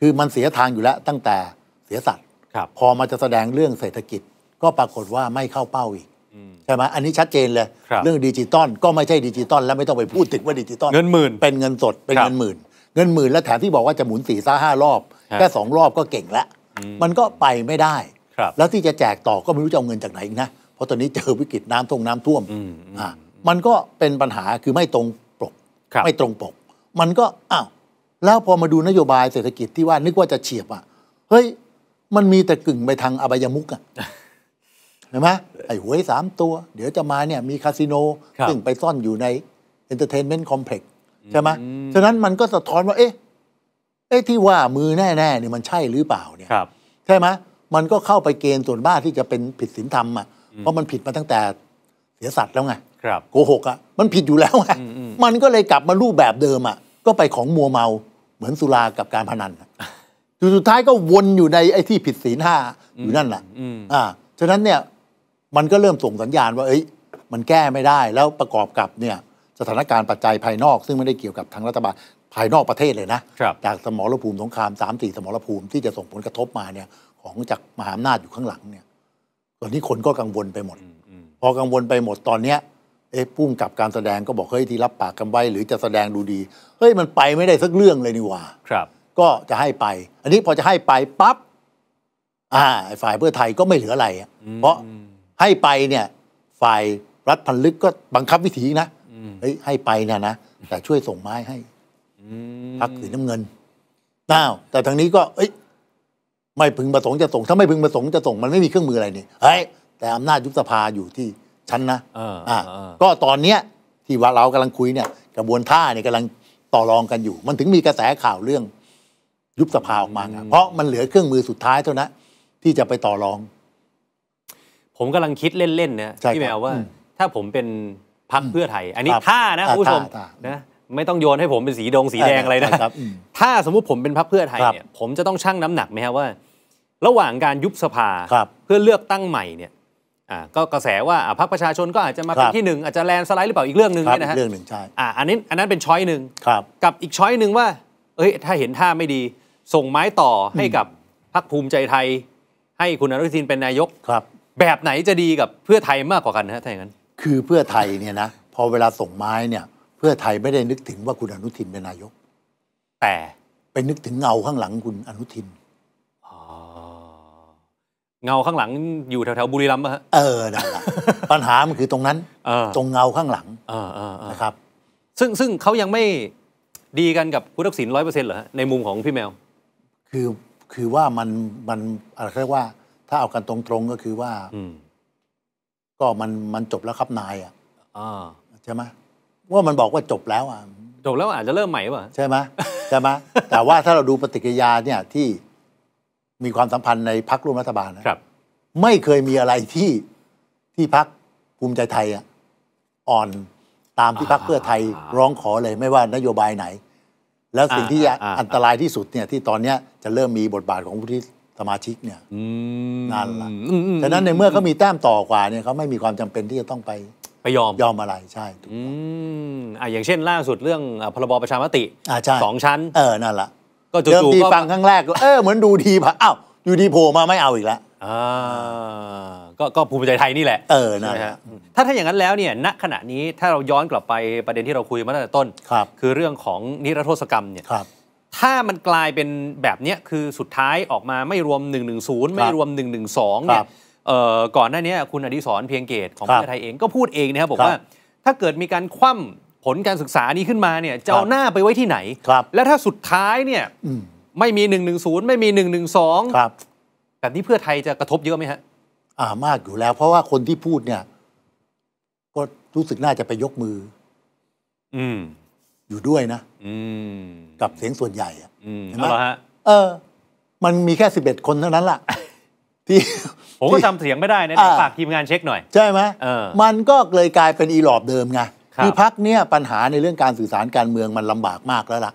คือมันเสียทางอยู่แล้วตั้งแต่เสียสัตว์ พอมาจะแสดงเรื่องเศรษฐกิจก็ปรากฏว่าไม่เข้าเป้าอีกใช่ไหมอันนี้ชัดเจนเลยรเรื่องดิจิตอลก็ไม่ใช่ดิจิตอลแล้วไม่ต้องไปพูดถึงว่าดิจิตอลเงินหมื่นเป็นเงินสดเป็นเงินหมื่นเงินหมื่น และแถมที่บอกว่าจะหมุนสี่ซ่าห้ารอบแค่สองรอบก็เก่งแล้วมันก็ไปไม่ได้ แล้วที่จะแจกต่อก็ไม่รู้จะเอาเงินจากไหนอีกนะ เพราะตอนนี้เจอวิกฤตน้ำท่วมน้ำท่วม มันก็เป็นปัญหาคือไม่ตรงปกไม่ตรงปก มันก็ อ้าว แล้วพอมาดูนโยบายเศรษฐกิจที่ว่านึกว่าจะเฉียบอ่ะ เฮ้ย มันมีแต่กึ่งไปทางอบายมุกอ่ะเห็นไหม ไอ้หวยสามตัว เดี๋ยวจะมาเนี่ยมีคาสิโนซึ่งไปซ่อนอยู่ในเอนเตอร์เทนเมนต์คอมเพล็กซ์ใช่ไหมฉะนั้นมันก็สะท้อนว่าเอ๊ะเอ๊ะที่ว่ามือแน่ๆเนี่ยมันใช่หรือเปล่าเนี่ยใช่ไหมมันก็เข้าไปเกณฑ์ส่วนบ้าที่จะเป็นผิดศีลธรรมอ่ะเพราะมันผิดมาตั้งแต่เสียสัตว์แล้วไงโกหกอ่ะมันผิดอยู่แล้วไงมันก็เลยกลับมารูปแบบเดิมอ่ะ ก็ไปของมัวเมาเหมือนสุรากับการพนันสุดท้ายก็วนอยู่ในไอ้ที่ผิดศีลห้าอยู่นั่นแหละอ่าฉะนั้นเนี่ยมันก็เริ่มส่งสัญญาณว่าเอ้ย มันแก้ไม่ได้แล้วประกอบกับเนี่ย สถานการณ์ปัจจัยภายนอก ซึ่งไม่ได้เกี่ยวกับทางรัฐบาลภายนอกประเทศเลยนะ จากสมรภูมิสงครามสามสี่สมรภูมิที่จะส่งผลกระทบมาเนี่ย ของจากมหาอำนาจอยู่ข้างหลัง เนี่ยตอนนี้คนก็กังวลไปหมด พอกังวลไปหมดตอนเนี้ยเอ๊ะพุ่งกับการแสดงก็บอกเฮ้ยที่รับปากกันไว้หรือจะแสดงดูดีเฮ้ยมันไปไม่ได้สักเรื่องเลยนี่ว่าครับ ก็จะให้ไป อันนี้พอจะให้ไปปั๊บอ่าฝ่ายเพื่อไทยก็ไม่เหลืออะไรเพราะให้ไปเนี่ย ฝ่ายรัฐพันลึกก็บังคับวิธีนะเฮ้ยให้ไปเนี่ยนะแต่ช่วยส่งไม้ให้พักสีน้ำเงิน น้าวแต่ทางนี้ก็ เอ้ยไม่พึงประสงค์จะส่งถ้าไม่พึงประสงค์จะส่ง มันไม่มีเครื่องมืออะไรนี่เฮ้ยแต่อำนาจยุบสภาอยู่ที่ชั้นนะอ่าก็ตอนเนี้ยที่ว่าเรากำลังคุยเนี่ย กระบวนท่าเนี่ยกำลังต่อรองกันอยู่ มันถึงมีกระแสข่าวเรื่องยุบสภาออกมาเพราะมันเหลือเครื่องมือสุดท้ายเท่านั้นที่จะไปต่อรอง ผมกำลังคิดเล่นๆนะพี่แมวว่า ถ้าผมเป็นพักเพื่อไทย อันนี้ท่านะคุณผู้ชมนะไม่ต้องโยนให้ผมเป็นสีดงสีแดงอะไรนะครับ ถ้าสมมุติผมเป็นพรรคเพื่อไทยเนี่ยผมจะต้องชั่งน้ำหนักไหมครับว่า ระหว่างการยุบสภา เพื่อเลือกตั้งใหม่เนี่ยก็กระแสว่าพรรคประชาชนก็อาจจะมาเป็นที่หนึ่งอาจจะแลนสไลด์หรือเปล่าอีกเรื่องหนึ่งนะฮะเรื่องหนึ่งใช่อันนี้อันนั้นเป็นช้อยหนึ่งกับอีกช้อยหนึ่งว่าเอ้ยถ้าเห็นท่าไม่ดีส่งไม้ต่อให้กับพรรคภูมิใจไทย ให้คุณอนุทินเป็นนายกครับ แบบไหนจะดีกับเพื่อไทยมากกว่ากันนะถ้าอย่างนั้น คือเพื่อไทยเนี่ยนะพอเวลาส่งไม้เนี่ยพื่อไทยไม่ได้นึกถึงว่าคุณอนุทินเป็นนายก แต่ไปนึกถึงเงาข้างหลังคุณอนุทินเงาข้างหลังอยู่แถวๆบุรีรัมย์ป่ะฮะเออนั่นแหละปัญหามันคือตรงนั้น ตรงเงาข้างหลังนะครับ ซึ่งซึ่งเขายังไม่ดีกันกับคุณทักษิณร้อยเปอร์เซ็นต์เหรอในมุมของพี่แมว คือคือว่ามันมันอะไรเรียกว่า ถ้าเอากันตรงๆก็คือว่าก็มันมันจบแล้วครับนายอ่ะใช่ไหมว่ามันบอกว่าจบแล้วอ่ะจบแล้วอาจจะเริ่มใหม่ป่ะใช่ไหมใช่ไหมแต่ว่าถ้าเราดูปฏิกิริยาเนี่ยที่มีความสัมพันธ์ในพักร่วมรัฐบาลนะครับ ไม่เคยมีอะไรที่ที่พักภูมิใจไทยอ่ะอ่อนตามที่พักเพื่อไทยร้องขอเลยไม่ว่านโยบายไหน แล้วสิ่งที่อันตรายที่สุดเนี่ยที่ตอนเนี้ยจะเริ่มมีบทบาทของผู้ที่สมาชิกเนี่ยนั่นและฉะนั้นในเมื่อเขามีแต้มต่อกว่าเนี่ยเขาไม่มีความจำเป็นที่จะต้องไปไปยอมยอมอะไรใช่ถูกอืมอ่าอย่างเช่นล่าสุดเรื่องพรบประชามติอ่ใช่สองชั้น เออ นั่นแหละก็จด่ๆทีฟังครั้งแรกเออ เหมือนดูดีผ่าอ้าวอยู่ดีโผล่มาไม่เอาอีกแล้วอ่าก็ก็ภูมิใจไทยนี่แหละ เออนะฮะถ้าถ้าอย่างนั้นแล้วเนี่ยณขณะนี้ถ้าเราย้อนกลับไปประเด็นที่เราคุยมาตั้งแต่ต้นคคือเรื่องของนิรโทษกรรมเนี่ยถ้ามันกลายเป็นแบบเนี้ยคือสุดท้ายออกมาไม่รวม 110 ไม่รวม112เนี่ยก่อนหน้านี้คุณอดิศรเพียงเกตของเพื่อไทยเองก็พูดเองนะครับบอกว่าถ้าเกิดมีการคว่ำผลการศึกษานี้ขึ้นมาเนี่ยจะเอาหน้าไปไว้ที่ไหน และถ้าสุดท้ายเนี่ยไม่มี 1 1 0ไม่มี 1 1 2ครับแบบนี้เพื่อไทยจะกระทบเยอะไหมฮะอ่ามากอยู่แล้ว เพราะว่าคนที่พูดเนี่ยก็รู้สึกน่าจะไปยกมือ อืม อยู่ด้วยนะอืม กับเสียงส่วนใหญ่ อ่ะห็นไหมเออ มันมีแค่สิบเอ็ดคนเท่านั้น ล่ะ ที่ผมก็ทำเสียงไม่ได้นะฝากทีมงานเช็คหน่อย ใช่ไหมมันก็เลยกลายเป็นอีหลอบเดิมไงคือพักเนี้ยปัญหาในเรื่องการสื่อสารการเมืองมันลำบากมากแล้วล่ะ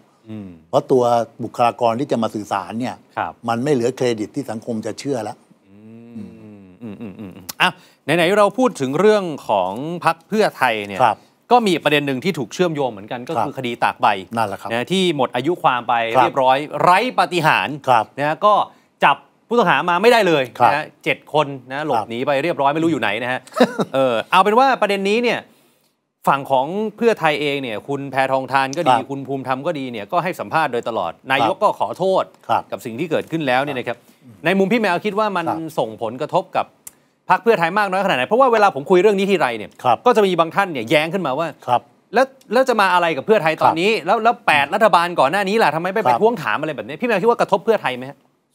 เพราะตัวบุคลากรที่จะมาสื่อสารเนี่ยมันไม่เหลือเครดิตที่สังคมจะเชื่อแล้วอ่ะไหนๆเราพูดถึงเรื่องของพักเพื่อไทยเนี่ยก็มีประเด็นหนึ่งที่ถูกเชื่อมโยงเหมือนกันก็คือคดีตากใบนั่นแหละครับที่หมดอายุความไป เรียบร้อยไร้ปฏิหารนะก็จับผู้ต้องหามาไม่ได้เลยนะเจ็ดคนนะหลบหนีไปเรียบร้อยไม่รู้อยู่ไหนนะฮะ เออเอาเป็นว่าประเด็นนี้เนี่ยฝั่งของเพื่อไทยเองเนี่ยคุณแพทองทานก็ดีคุณภูมิธรรมก็ดีเนี่ยก็ให้สัมภาษณ์โดยตลอดนายกก็ขอโทษกับสิ่งที่เกิดขึ้นแล้วเนี่ยนะครับในมุมพี่แมวคิดว่ามันส่งผลกระทบกับพรรคเพื่อไทยมากน้อยขนาดไหนเพราะว่าเวลาผมคุยเรื่องนี้ทีไรเนี่ยก็จะมีบางท่านเนี่ยแย้งขึ้นมาว่าแล้วแล้วจะมาอะไรกับเพื่อไทยตอนนี้แล้วแล้วแปดรัฐบาลก่อนหน้านี้ล่ะทำไมไม่ไปทวงถามอะไรแบบนี้พี่แมวคิดว่ากระทบเพื่อไทยไหม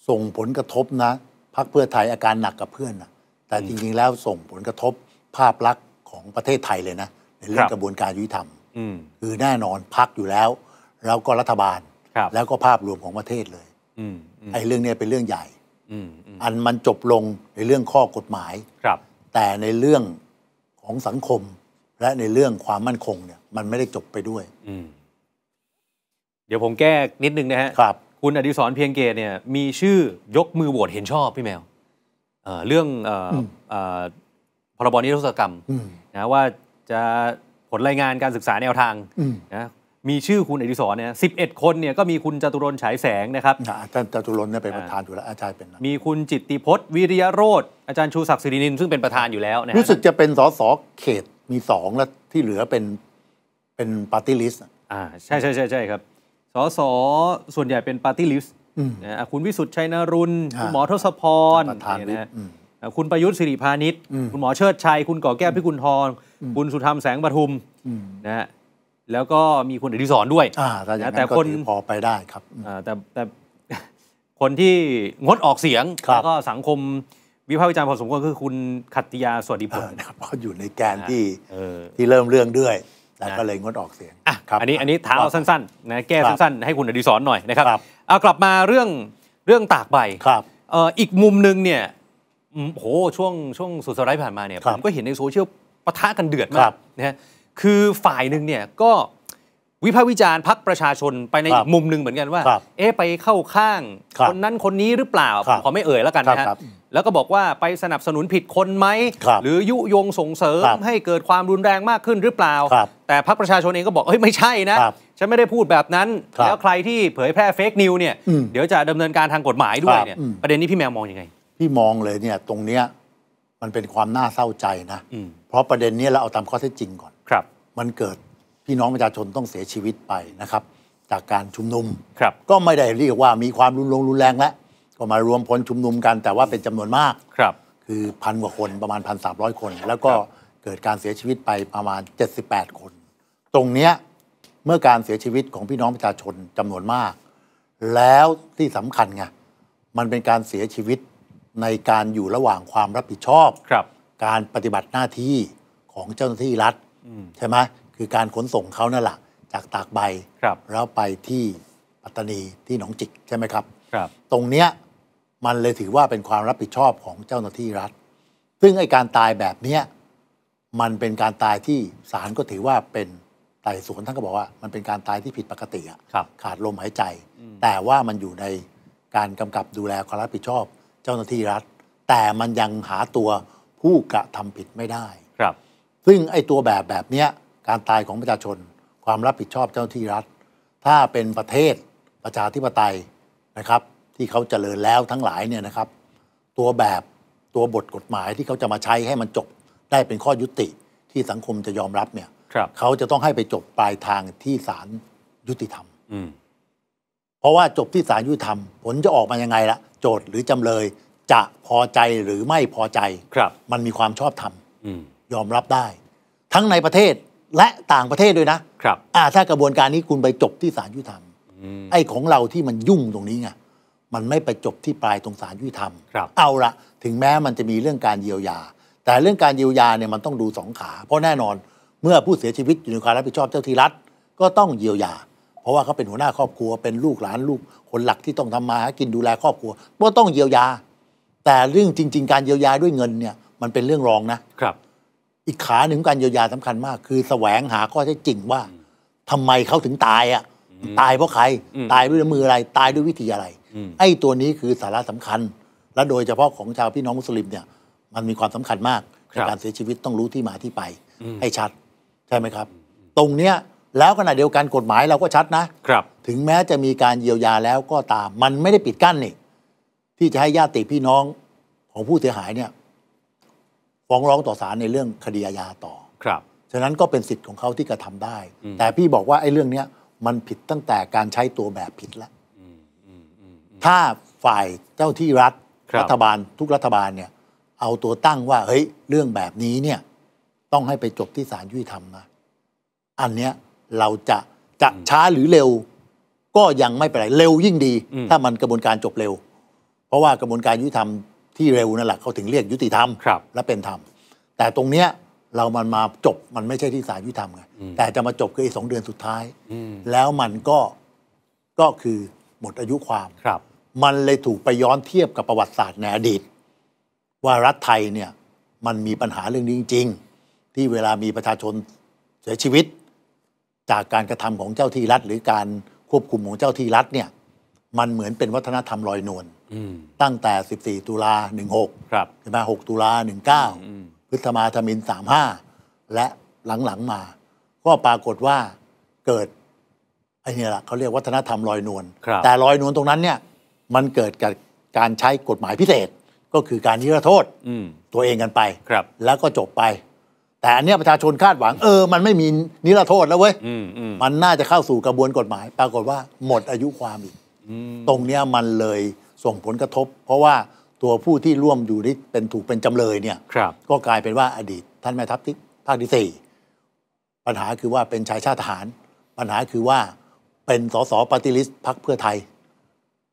ส่งผลกระทบนะพักเพื่อไทยอาการหนักกับเพื่อนนะแต่จริงๆแล้วส่งผลกระทบภาพลักษณ์ของประเทศไทยเลยนะ ในเรื่องกระบวนการยุติธรรมคือแน่นอนพักอยู่แล้วแล้วก็รัฐบาลแล้วก็ภาพรวมของประเทศเลยไอ้เรื่องนี้เป็นเรื่องใหญ่อันมันจบลงในเรื่องข้อกฎหมายครับ แต่ในเรื่องของสังคม และในเรื่องความมั่นคง เนี่ยมันไม่ได้จบไปด้วยเดี๋ยวผมแก้นิดนึงนะฮะคุณอดิศรเพียงเกตเนี่ยมีชื่อยกมือโหวตเห็นชอบพี่แมวเเรื่องออพรบนิรโทษกรรมนะว่าจะผลรายงานการศึกษาแนวทางนะมีชื่อคุณอดิศรเนี่ยสิบเอ็ดคนเนี่ยก็มีคุณจตุรนฉายแสงนะครับอาจารย์จตุรนเนี่ยเป็นประธานอยู่แล้วอาจารย์เป็น มีคุณจิตติพจน์วิริยโรธอาจารย์ชูศักดิ์สิรินิน ซึ่งเป็นประธานอยู่แล้วนะรู้สึกจะเป็นสสเขตมีสองแล้วที่เหลือเป็นเป็นปาร์ตี้ลิสต์อ่าใช่ใช่ใช่ใช่ครับสสส่วนใหญ่เป็นปาร์ตี้ลิสต์นะคุณวิสุทธิ์ชัยนรุนคุณหมอทศพรนะคุณประยุทธ์สิริพานิชคุณหมอเชิดชัย คุณก่อแก้วพิคุณทรคุณสุธรรมแสงปทุมนะฮะแล้วก็มีคุณอดิศรด้วยแต่คนพอไปได้ครับแต่แต่คนที่งดออกเสียงแล้วก็สังคมวิพากษ์วิจารณ์พอสมควรคือคุณขัตติยาสวัสดิผลนะครับเพราะอยู่ในแกนที่ที่เริ่มเรื่องด้วยแต่ก็เลยงดออกเสียง อ่ะอันนี้อันนี้เท้าสั้นๆนะแก้สั้นๆ ให้คุณอดิศรหน่อยนะครับเอากลับมาเรื่องเรื่องตากใบครับอีกมุมหนึ่งเนี่ยโหช่วงช่วงสุดสัปดาห์ผ่านมาเนี่ยผมก็เห็นในโซเชียลปะทะกันเดือดมากนะฮะคือฝ่ายหนึ่งเนี่ยก็วิพากษ์วิจารณ์พักประชาชนไปในอีกมุมหนึ่งเหมือนกันว่าเอ๊ไปเข้าข้างคนนั้นคนนี้หรือเปล่าขอไม่เอ่ยแล้วกันนะฮะแล้วก็บอกว่าไปสนับสนุนผิดคนไหมหรือยุยงส่งเสริมให้เกิดความรุนแรงมากขึ้นหรือเปล่าแต่พักประชาชนเองก็บอกเฮ้ยไม่ใช่นะฉันไม่ได้พูดแบบนั้น แล้วใครที่เผยแพร่เฟกนิวเนี่ยเดี๋ยวจะดำเนินการทางกฎหมายด้วยเนี่ยประเด็นนี้พี่แมวมองยังไงพี่มองเลยเนี่ยตรงเนี้ยมันเป็นความน่าเศร้าใจนะเพราะประเด็นนี้เราเอาตามข้อเท็จจริงก่อนครับ มันเกิดพี่น้องประชาชนต้องเสียชีวิตไปนะครับ จากการชุมนุมครับ ก็ไม่ได้เรียกว่ามีความรุนแรงรุนแรงแล้วก็มารวมพลชุมนุมกันแต่ว่าเป็นจำนวนมากครับ คือพันกว่าคนประมาณพันสามร้อยคน แล้วก็เกิดการเสียชีวิตไปประมาณเจ็ดสิบแปดคน ตรงเนี้ยเมื่อการเสียชีวิตของพี่น้องประชาชนจำนวนมาก แล้วที่สำคัญไงมันเป็นการเสียชีวิตในการอยู่ระหว่างความรับผิดชอบครับ การปฏิบัติหน้าที่ของเจ้าหน้าที่รัฐใช่ไหมคือการขนส่งเขานั่นแหละจากตากใบครับแล้วไปที่ปัตตานีที่หนองจิกใช่ไหมครับ ครับ ตรงเนี้ยมันเลยถือว่าเป็นความรับผิดชอบของเจ้าหน้าที่รัฐ ซึ่งไอการตายแบบเนี้ยมันเป็นการตายที่ศาลก็ถือว่าเป็นไต่สวนท่านก็บอกว่ามันเป็นการตายที่ผิดปกติอะขาดลมหายใจ แต่ว่ามันอยู่ในการกำกับดูแลความรับผิดชอบเจ้าหน้าที่รัฐ แต่มันยังหาตัวผู้กระทำผิดไม่ได้ครับ ซึ่งไอ้ตัวแบบแบบเนี้ยการตายของประชาชนความรับผิดชอบเจ้าที่รัฐ ถ้าเป็นประเทศประชาธิปไตยนะครับ ที่เขาจเจริญแล้วทั้งหลายเนี่ยนะครับ ตัวแบบตัวบทกฎหมายที่เขาจะมาใช้ให้มันจบได้เป็นข้อยุติ ที่สังคมจะยอมรับเนี่ยเขาจะต้องให้ไปจบปลายทางที่ศาลยุติธรรมเพราะว่าจบที่ศาลยุติธรรมผลจะออกมายังไงละโจทย์หรือจำเลยจะพอใจหรือไม่พอใจมันมีความชอบธรรมยอมรับได้ทั้งในประเทศและต่างประเทศด้วยนะ ครับอ่าถ้ากระบวนการนี้คุณไปจบที่ศาลยุติธรรม ไอ้ของเราที่มันยุ่งตรงนี้ไง มันไม่ไปจบที่ปลายตรงศาลยุติธรรม เอาละถึงแม้มันจะมีเรื่องการเยียวยา แต่เรื่องการเยียวยาเนี่ยมันต้องดูสองขา เพราะแน่นอนเมื่อผู้เสียชีวิตอยู่ในความรับผิดชอบเจ้าที่รัฐก็ต้องเยียวยา เพราะว่าเขาเป็นหัวหน้าครอบครัว เป็นลูกหลานลูก คนหลักที่ต้องทำมาหากินดูแลครอบครัว ก็ต้องเยียวยา แต่เรื่องจริง ๆ การเยียวยาด้วยเงินเนี่ยมันเป็นเรื่องรองนะ ครับอีกขาหนึ่งการเยียวยาสำคัญมาก คือแสวงหาข้อเท็จจริงว่า ทำไมเขาถึงตายอ่ะตายเพราะใคร ตายด้วยมืออะไร ตายด้วยวิธีอะไร ไอ้ตัวนี้คือสาระสำคัญ และโดยเฉพาะของชาวพี่น้องมุสลิมเนี่ย มันมีความสำคัญมากในการเสียชีวิตต้องรู้ที่มาที่ไปให้ชัดใช่ไหมครับ ตรงเนี้ยแล้วขณะเดียวกันกฎหมายเราก็ชัดนะครับถึงแม้จะมีการเยียวยาแล้วก็ตามมันไม่ได้ปิดกั้นนี่ ที่จะให้ญาติพี่น้องของผู้เสียหายเนี่ยฟ้องร้องต่อศาลในเรื่องคดีอาญาต่อ ครับ ฉะนั้นก็เป็นสิทธิ์ของเขาที่กระทำได้ แต่พี่บอกว่าไอ้เรื่องเนี้ยมันผิดตั้งแต่การใช้ตัวแบบผิดแล้วถ้าฝ่ายเจ้าที่รัฐรัรัฐบาลทุกรัฐบาลเนี่ย เอาตัวตั้งว่าเฮ้ย เรื่องแบบนี้เนี่ย ต้องให้ไปจบที่ศาลยุติธรรมนะ อันเนี้ย เราจะจะช้าหรือเร็ว ก็ยังไม่เป็นไร เร็วยิ่งดี ถ้ามันกระบวนการจบเร็ว เพราะว่ากระบวนการยุติธรรมที่เร็วนั่นแหละเขาถึงเรียกยุติธรรมรและเป็นธรรม แต่ตรงเนี้ยเรามันมาจบมันไม่ใช่ที่ศาลยุติธรรมไงแต่จะมาจบคือไอ้สองเดือนสุดท้าย แล้วมันก็ก็คือหมดอายุความครับ มันเลยถูกไปย้อนเทียบกับประวัติศาสตร์ในอดีต ว่ารัฐไทยเนี่ย มันมีปัญหาเรื่องนี้จริง ๆ ที่เวลามีประชาชนเสียชีวิต จากการกระทำของเจ้าที่รัฐ หรือการควบคุมของเจ้าที่รัฐเนี่ยมันเหมือนเป็นวัฒนธรรมลอยนวลตั้งแต่ 14 ตุลา16ใช่ไหม6ตุลา19พฤษมาธมิน 35 และหลังๆ มา ก็ปรากฏว่าเกิดไอ้นี่แหละเขาเรียกวัฒนธรรมลอยนวลแต่ลอยนวลตรงนั้นเนี่ยมันเกิดกับการใช้กฎหมายพิเศษก็คือการนิรโทษตัวเองกันไปแล้วก็จบไป แต่อันนี้ประชาชนคาดหวังเออ มันไม่มีนิรโทษแล้วเว้ยมันน่าจะเข้าสู่กระบวนกฎหมาย ปรากฏว่าหมดอายุความอีกตรงเนี้ยมันเลยส่งผลกระทบ เพราะว่าตัวผู้ที่ร่วมอยู่นี่เป็นถูกเป็นจำเลยเนี่ยก็กลายเป็นว่าอดีตท่านแม่ทัพที่ภาคที่สี่ปัญหาคือว่าเป็นชายชาติทหาร ปัญหาคือว่าเป็นสสปฏิริษีพักเพื่อไทย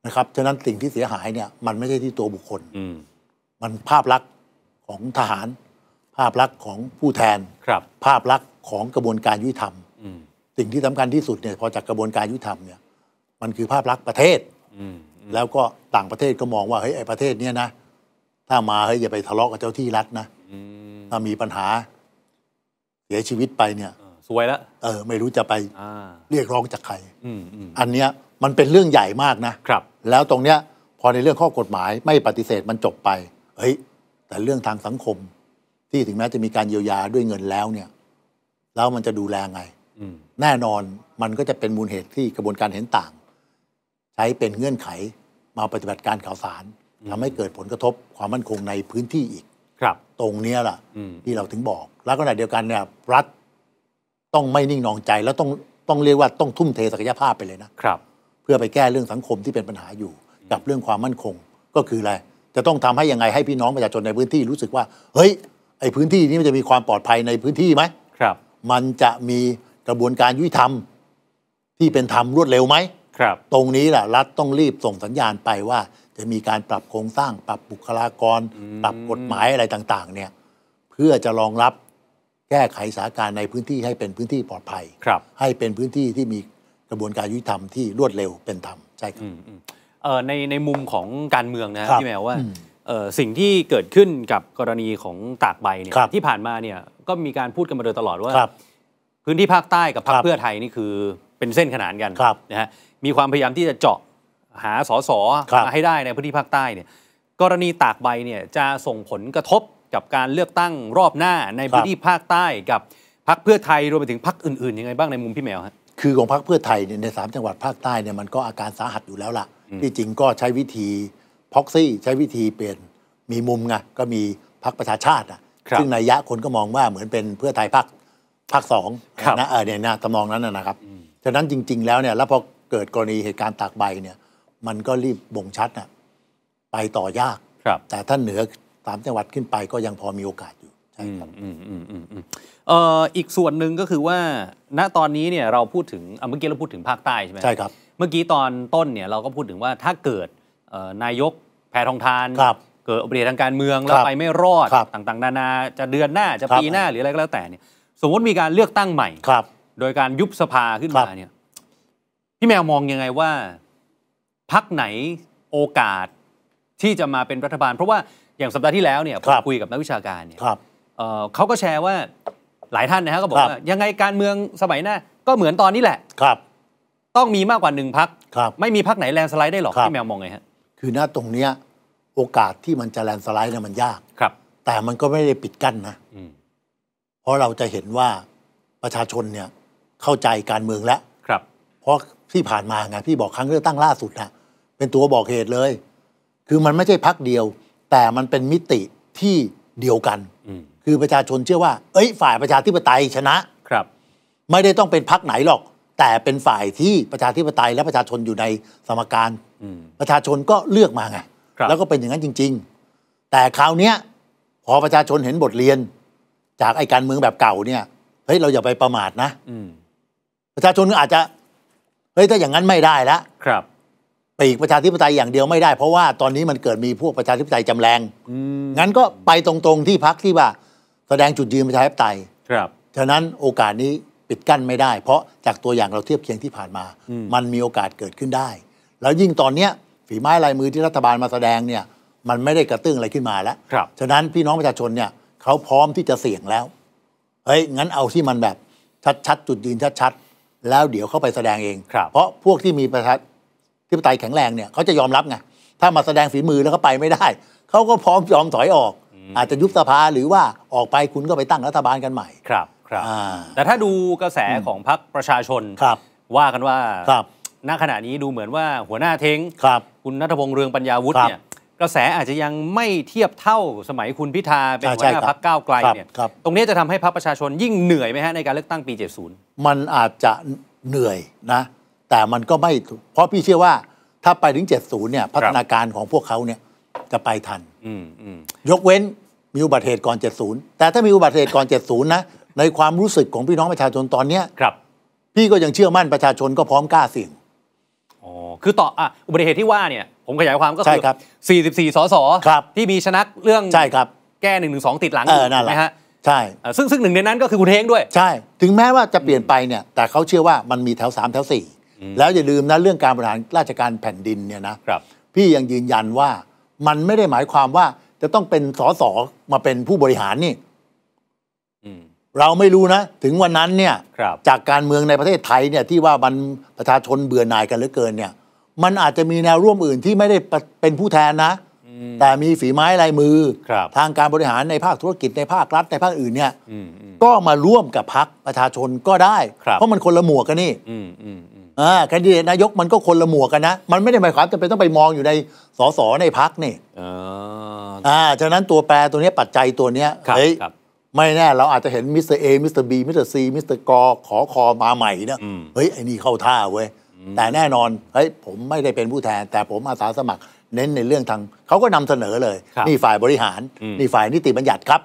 นะครับฉะนั้นสิ่งที่เสียหายเนี่ย มันไม่ใช่ที่ตัวบุคคลมันภาพลักษณ์ของทหาร ภาพลักษณ์ของผู้แทนภาพลักษณ์ของกระบวนการยุติธรรมสิ่งที่สำคัญที่สุดเนี่ยพอจากกระบวนการยุติธรรมเนี่ยมันคือภาพลักษณ์ประเทศแล้วก็ต่างประเทศก็มองว่าเฮ้ยไอประเทศเนี้ยนะ ถ้ามาเฮ้ยอย่าไปทะเลาะกับเจ้าที่รัฐนะถ้ามีปัญหา เสียชีวิตไปเนี่ยสวยแล้วเออ ไม่รู้จะไป เรียกร้องจากใครอันเนี้ยมันเป็นเรื่องใหญ่มากนะครับ แล้วตรงเนี้ยพอในเรื่องข้อกฎหมายไม่ปฏิเสธมันจบไป เฮ้ย แต่เรื่องทางสังคม ที่ถึงแม้จะมีการเยียวยาด้วยเงินแล้ว เนี่ย แล้วมันจะดูแลไงแน่นอนมันก็จะเป็นมูลเหตุที่กระบวนการเห็นต่างช้เป็นเงื่อนไขมาปฏิบัติการข่าวสารทำให้เกิดผลกระทบความมั่นคงในพื้นที่อีกครับ ตรงเนี้หล่ะที่เราถึงบอก แล้วขณะเดียวกันเนี่ย รัฐต้องไม่นิ่งนองใจ แล้วต้องต้องเรียกว่าต้องทุ่มเทศักยภาพไปเลยนะครับ เพื่อไปแก้เรื่องสังคมที่เป็นปัญหาอยู่กับเรื่องความมั่นคง ก็คืออะไรจะต้องทำให้ยังไงให้พี่น้องประชาชนในพื้นที่รู้สึกว่า เฮ้ย ไอ้พื้นที่นี้มันจะมีความปลอดภัยในพื้นที่ไหมครับ มันจะมีกระบวนการยุติธรรมที่เป็นธรรมรวดเร็วไหมตรงนี้แหละรัฐต้องรีบส่งสัญญาณไปว่าจะมีการปรับโครงสร้าง ปรับบุคลากรปรับกฎหมายอะไรต่างๆ เนี่ยเพื่อจะรองรับแก้ไขสถานการณ์ในพื้นที่ให้เป็นพื้นที่ปลอดภัยให้เป็นพื้นที่ที่มีกระบวนการยุติธรรมที่รวดเร็วเป็นธรรมใช่ครับในในมุมของการเมืองนะพี่แมวว่าสิ่งที่เกิดขึ้นกับกรณีของตากใบเนี่ยที่ผ่านมาเนี่ยก็มีการพูดกันมาโดยตลอดว่าพื้นที่ภาคใต้กับภาคเพื่อไทยนี่คือเป็นเส้นขนานกันนะฮะมีความพยายามที่จะเจาะหาสสมาให้ได้ในพื้นที่ภาคใต้เนี่ยกรณีตากใบเนี่ยจะส่งผลกระทบกับการเลือกตั้งรอบหน้าในพื้นที่ภาคใต้กับพักเพื่อไทยรวมไปถึงพักอื่นๆยังไงบ้างในมุมพี่แมวฮะคือของพักเพื่อไทยเนี่ยในสามจังหวัดภาคใต้เนี่ยมันก็อาการสาหัสอยู่แล้วล่ะที่จริงก็ใช้วิธีพ็อกซี่ใช้วิธีเปลี่ยนมีมุมไงก็มีพักประชาชาติอ่ะซึ่งนยะคนก็มองว่าเหมือนเป็นเพื่อไทยพักพักสองนะเออเนี่ยนะตำนองนั้นนะครับฉะนั้นจริงๆ แล้วเนี่ยแล้วพอเกิดกรณีเหตุการณ์ตากใบเนี่ยมันก็รีบบ่งชัดนะไปต่อยากแต่ท่านเหนือตามจังหวัดขึ้นไปก็ยังพอมีโอกาสอยู่ใช่ครับอออีกส่วนหนึ่งก็คือว่าณตอนนี้เนี่ยเราพูดถึงเมื่อกี้เราพูดถึงภาคใต้ใช่ไหมใช่ครับเมื่อกี้ตอนต้นเนี่ยเราก็พูดถึงว่าถ้าเกิดนายกแพทองทาน เกิดอุบัติเหตุทางการเมืองแล้วไปไม่รอด ต่างๆนานาจะเดือนหน้าจะปีหน้าหรืออะไรก็แล้ว แต่เนี่ยสมมติมีการเลือกตั้งใหม่โดยการยุบสภาขึ้นมาเนี่ยพี่แมวมองยังไงว่า พักไหนโอกาสที่จะมาเป็นรัฐบาลเพราะว่าอย่างสัปดาห์ที่แล้วเนี่ยผมคุยกับนักวิชาการเนี่ยเขาก็แชร์ว่าหลายท่านนะฮะก็บอกว่า ยังไงการเมืองสมัยหน้า ก็เหมือนตอนนี้แหละ ครับ ต้องมีมากกว่าหนึ่งพักไม่มีพักไหนแลนสไลด์ได้หรอกพี่แมวมองไงฮะคือหน้าตรงเนี้ยโอกาสที่มันจะแลนสไลด์เนี่ยมันยากครับ แต่มันก็ไม่ได้ปิดกั้นนะเพราะเราจะเห็นว่าประชาชนเนี่ยเข้าใจการเมืองแล้วเพราะที่ผ่านมาไง พี่บอกครั้งเลือกตั้งล่าสุดนะเป็นตัวบอกเหตุเลย คือมันไม่ใช่พักเดียว แต่มันเป็นมิติที่เดียวกันคือประชาชนเชื่อว่าเอ้ย ฝ่ายประชาธิปไตยชนะครับ ไม่ได้ต้องเป็นพักไหนหรอก แต่เป็นฝ่ายที่ประชาธิปไตยและประชาชนอยู่ในสมการประชาชนก็เลือกมาไงแล้วก็เป็นอย่างนั้นจริง ๆ แต่คราวเนี้ยพอประชาชนเห็นบทเรียน จากไอ้การเมืองแบบเก่าเนี่ยเฮ้ยเราอย่าไปประมาทนะประชาชนอาจจะฮ้ยถ้าอย่างนั้นไม่ได้ละครับปีกประชาธิปไตยอย่างเดียวไม่ได้ เพราะว่าตอนนี้มันเกิดมีพวกประชาธิปไตยจำแรงงั้นก็ไปตรงๆที่พักที่ว่าแสดงจุดยืนประชาธิปไตยครับฉะนั้นโอกาสนี้ปิดกั้นไม่ได้ เพราะจากตัวอย่างเราเทียบเคียงที่ผ่านมามันมีโอกาสเกิดขึ้นได้ แล้วยิ่งตอนเนี้ย ฝีไม้ลายมือที่รัฐบาลมาแสดงเนี่ย มันไม่ได้กระตุ้งอะไรขึ้นมาแล้วฉะนั้นพี่น้องประชาชนเนี่ยเขาพร้อมที่จะเสี่ยงแล้วเฮ้ยงั้นเอาที่มันแบบชัดๆจุดยืนชัดๆแล้วเดี๋ยวเข้าไปแสดงเอง เพราะพวกที่มีประชาธิปไตยแข็งแรงเนี่ยเขาจะยอมรับไง ถ้ามาแสดงฝีมือแล้วเขาไปไม่ได้เขาก็พร้อมยอมถอยออกอาจจะยุบสภาหรือว่าออกไปคุณก็ไปตั้งรัฐบาลกันใหม่ ครับครับแต่ถ้าดูกระแสของพรรคประชาชนว่ากันว่าณขณะนี้ดูเหมือนว่าหัวหน้าเทังคุณนัทพงษ์เรืองปัญญาวุฒิเนี่ยกระแสอาจจะยังไม่เทียบเท่าสมัยคุณพิธา เป็นหัวหน้าพักก้าวไกลเนี่ย ตรงนี้จะทำให้พรรคประชาชนยิ่งเหนื่อยไหมฮะ ในการเลือกตั้งปี 70 มันอาจจะเหนื่อยนะ แต่มันก็ไม่เพราะพี่เชื่อว่า ถ้าไปถึง 70เนี่ยพัฒนาการของพวกเขาเนี่ยจะไปทัน ยกเว้นมีอุบัติเหตุก่อน 70 แต่ถ้ามีอุบัติเหตุก่อน 70นะในความรู้สึกของพี่น้องประชาชนตอนเนี้ยพี่ก็ยังเชื่อมั่นประชาชนก็พร้อมกล้าเสี่ยงอ๋อคือต่ออ่ะอุบัติเหตุที่ว่าเนี่ยผมขยายความก็คือ 44 สสที่มีชนะเรื่องใช่ครับ แก้หนึ่งหนึ่งสองติดหลังเออนั่นแหละฮะใช่ ซึ่งซึ่งหนึ่งในนั้นก็คือคุณเท้งด้วย ใช่ ถึงแม้ว่าจะเปลี่ยนไปเนี่ย แต่เขาเชื่อว่ามันมีแถวสามแถวสี่ แล้วอย่าลืมนะเรื่องการบริหารราชการแผ่นดินเนี่ยนะครับ พี่ยังยืนยันว่ามันไม่ได้หมายความว่าจะต้องเป็นสสมาเป็นผู้บริหารนี่เราไม่รู้นะ ถึงวันนั้นเนี่ยจากการเมืองในประเทศไทยเนี่ยที่ว่ามันประชาชนเบื่อหน่ายกันเหลือเกินเนี่ย มันอาจจะมีแนวร่วมอื่นที่ไม่ได้เป็นผู้แทนนะ แต่มีฝีไม้ลายมือทางการบริหารในภาคธุรกิจในภาครัฐในภาคอื่นเนี่ยก็มาร่วมกับพักประชาชนก็ได้เพราะมันคนละหมวกกันนี่แคนดิเดตนายกมันก็คนละหมวกกันนะ มันไม่ได้หมายความจะเป็นต้องไปมองอยู่ในสสในพักนี่อ่าฉะนั้นตัวแปรตัวนี้ปัจจัยตัวเนี้ยเฮ้ยไม่แน่ เราอาจจะเห็นมิสเตอร์เอมิสเตอร์บีมิสเตอร์ซีมิสเตอร์กอขอคอมาใหม่เนี่ยเฮ้ยไอ้นี่เข้าท่าเว้ย แต่แน่นอนเฮ้ยผมไม่ได้เป็นผู้แทน แต่ผมอาสาสมัครเน้นในเรื่องทางเขาก็นำเสนอเลย นี่ฝ่ายบริหาร นี่ฝ่ายนิติบัญญัติครับ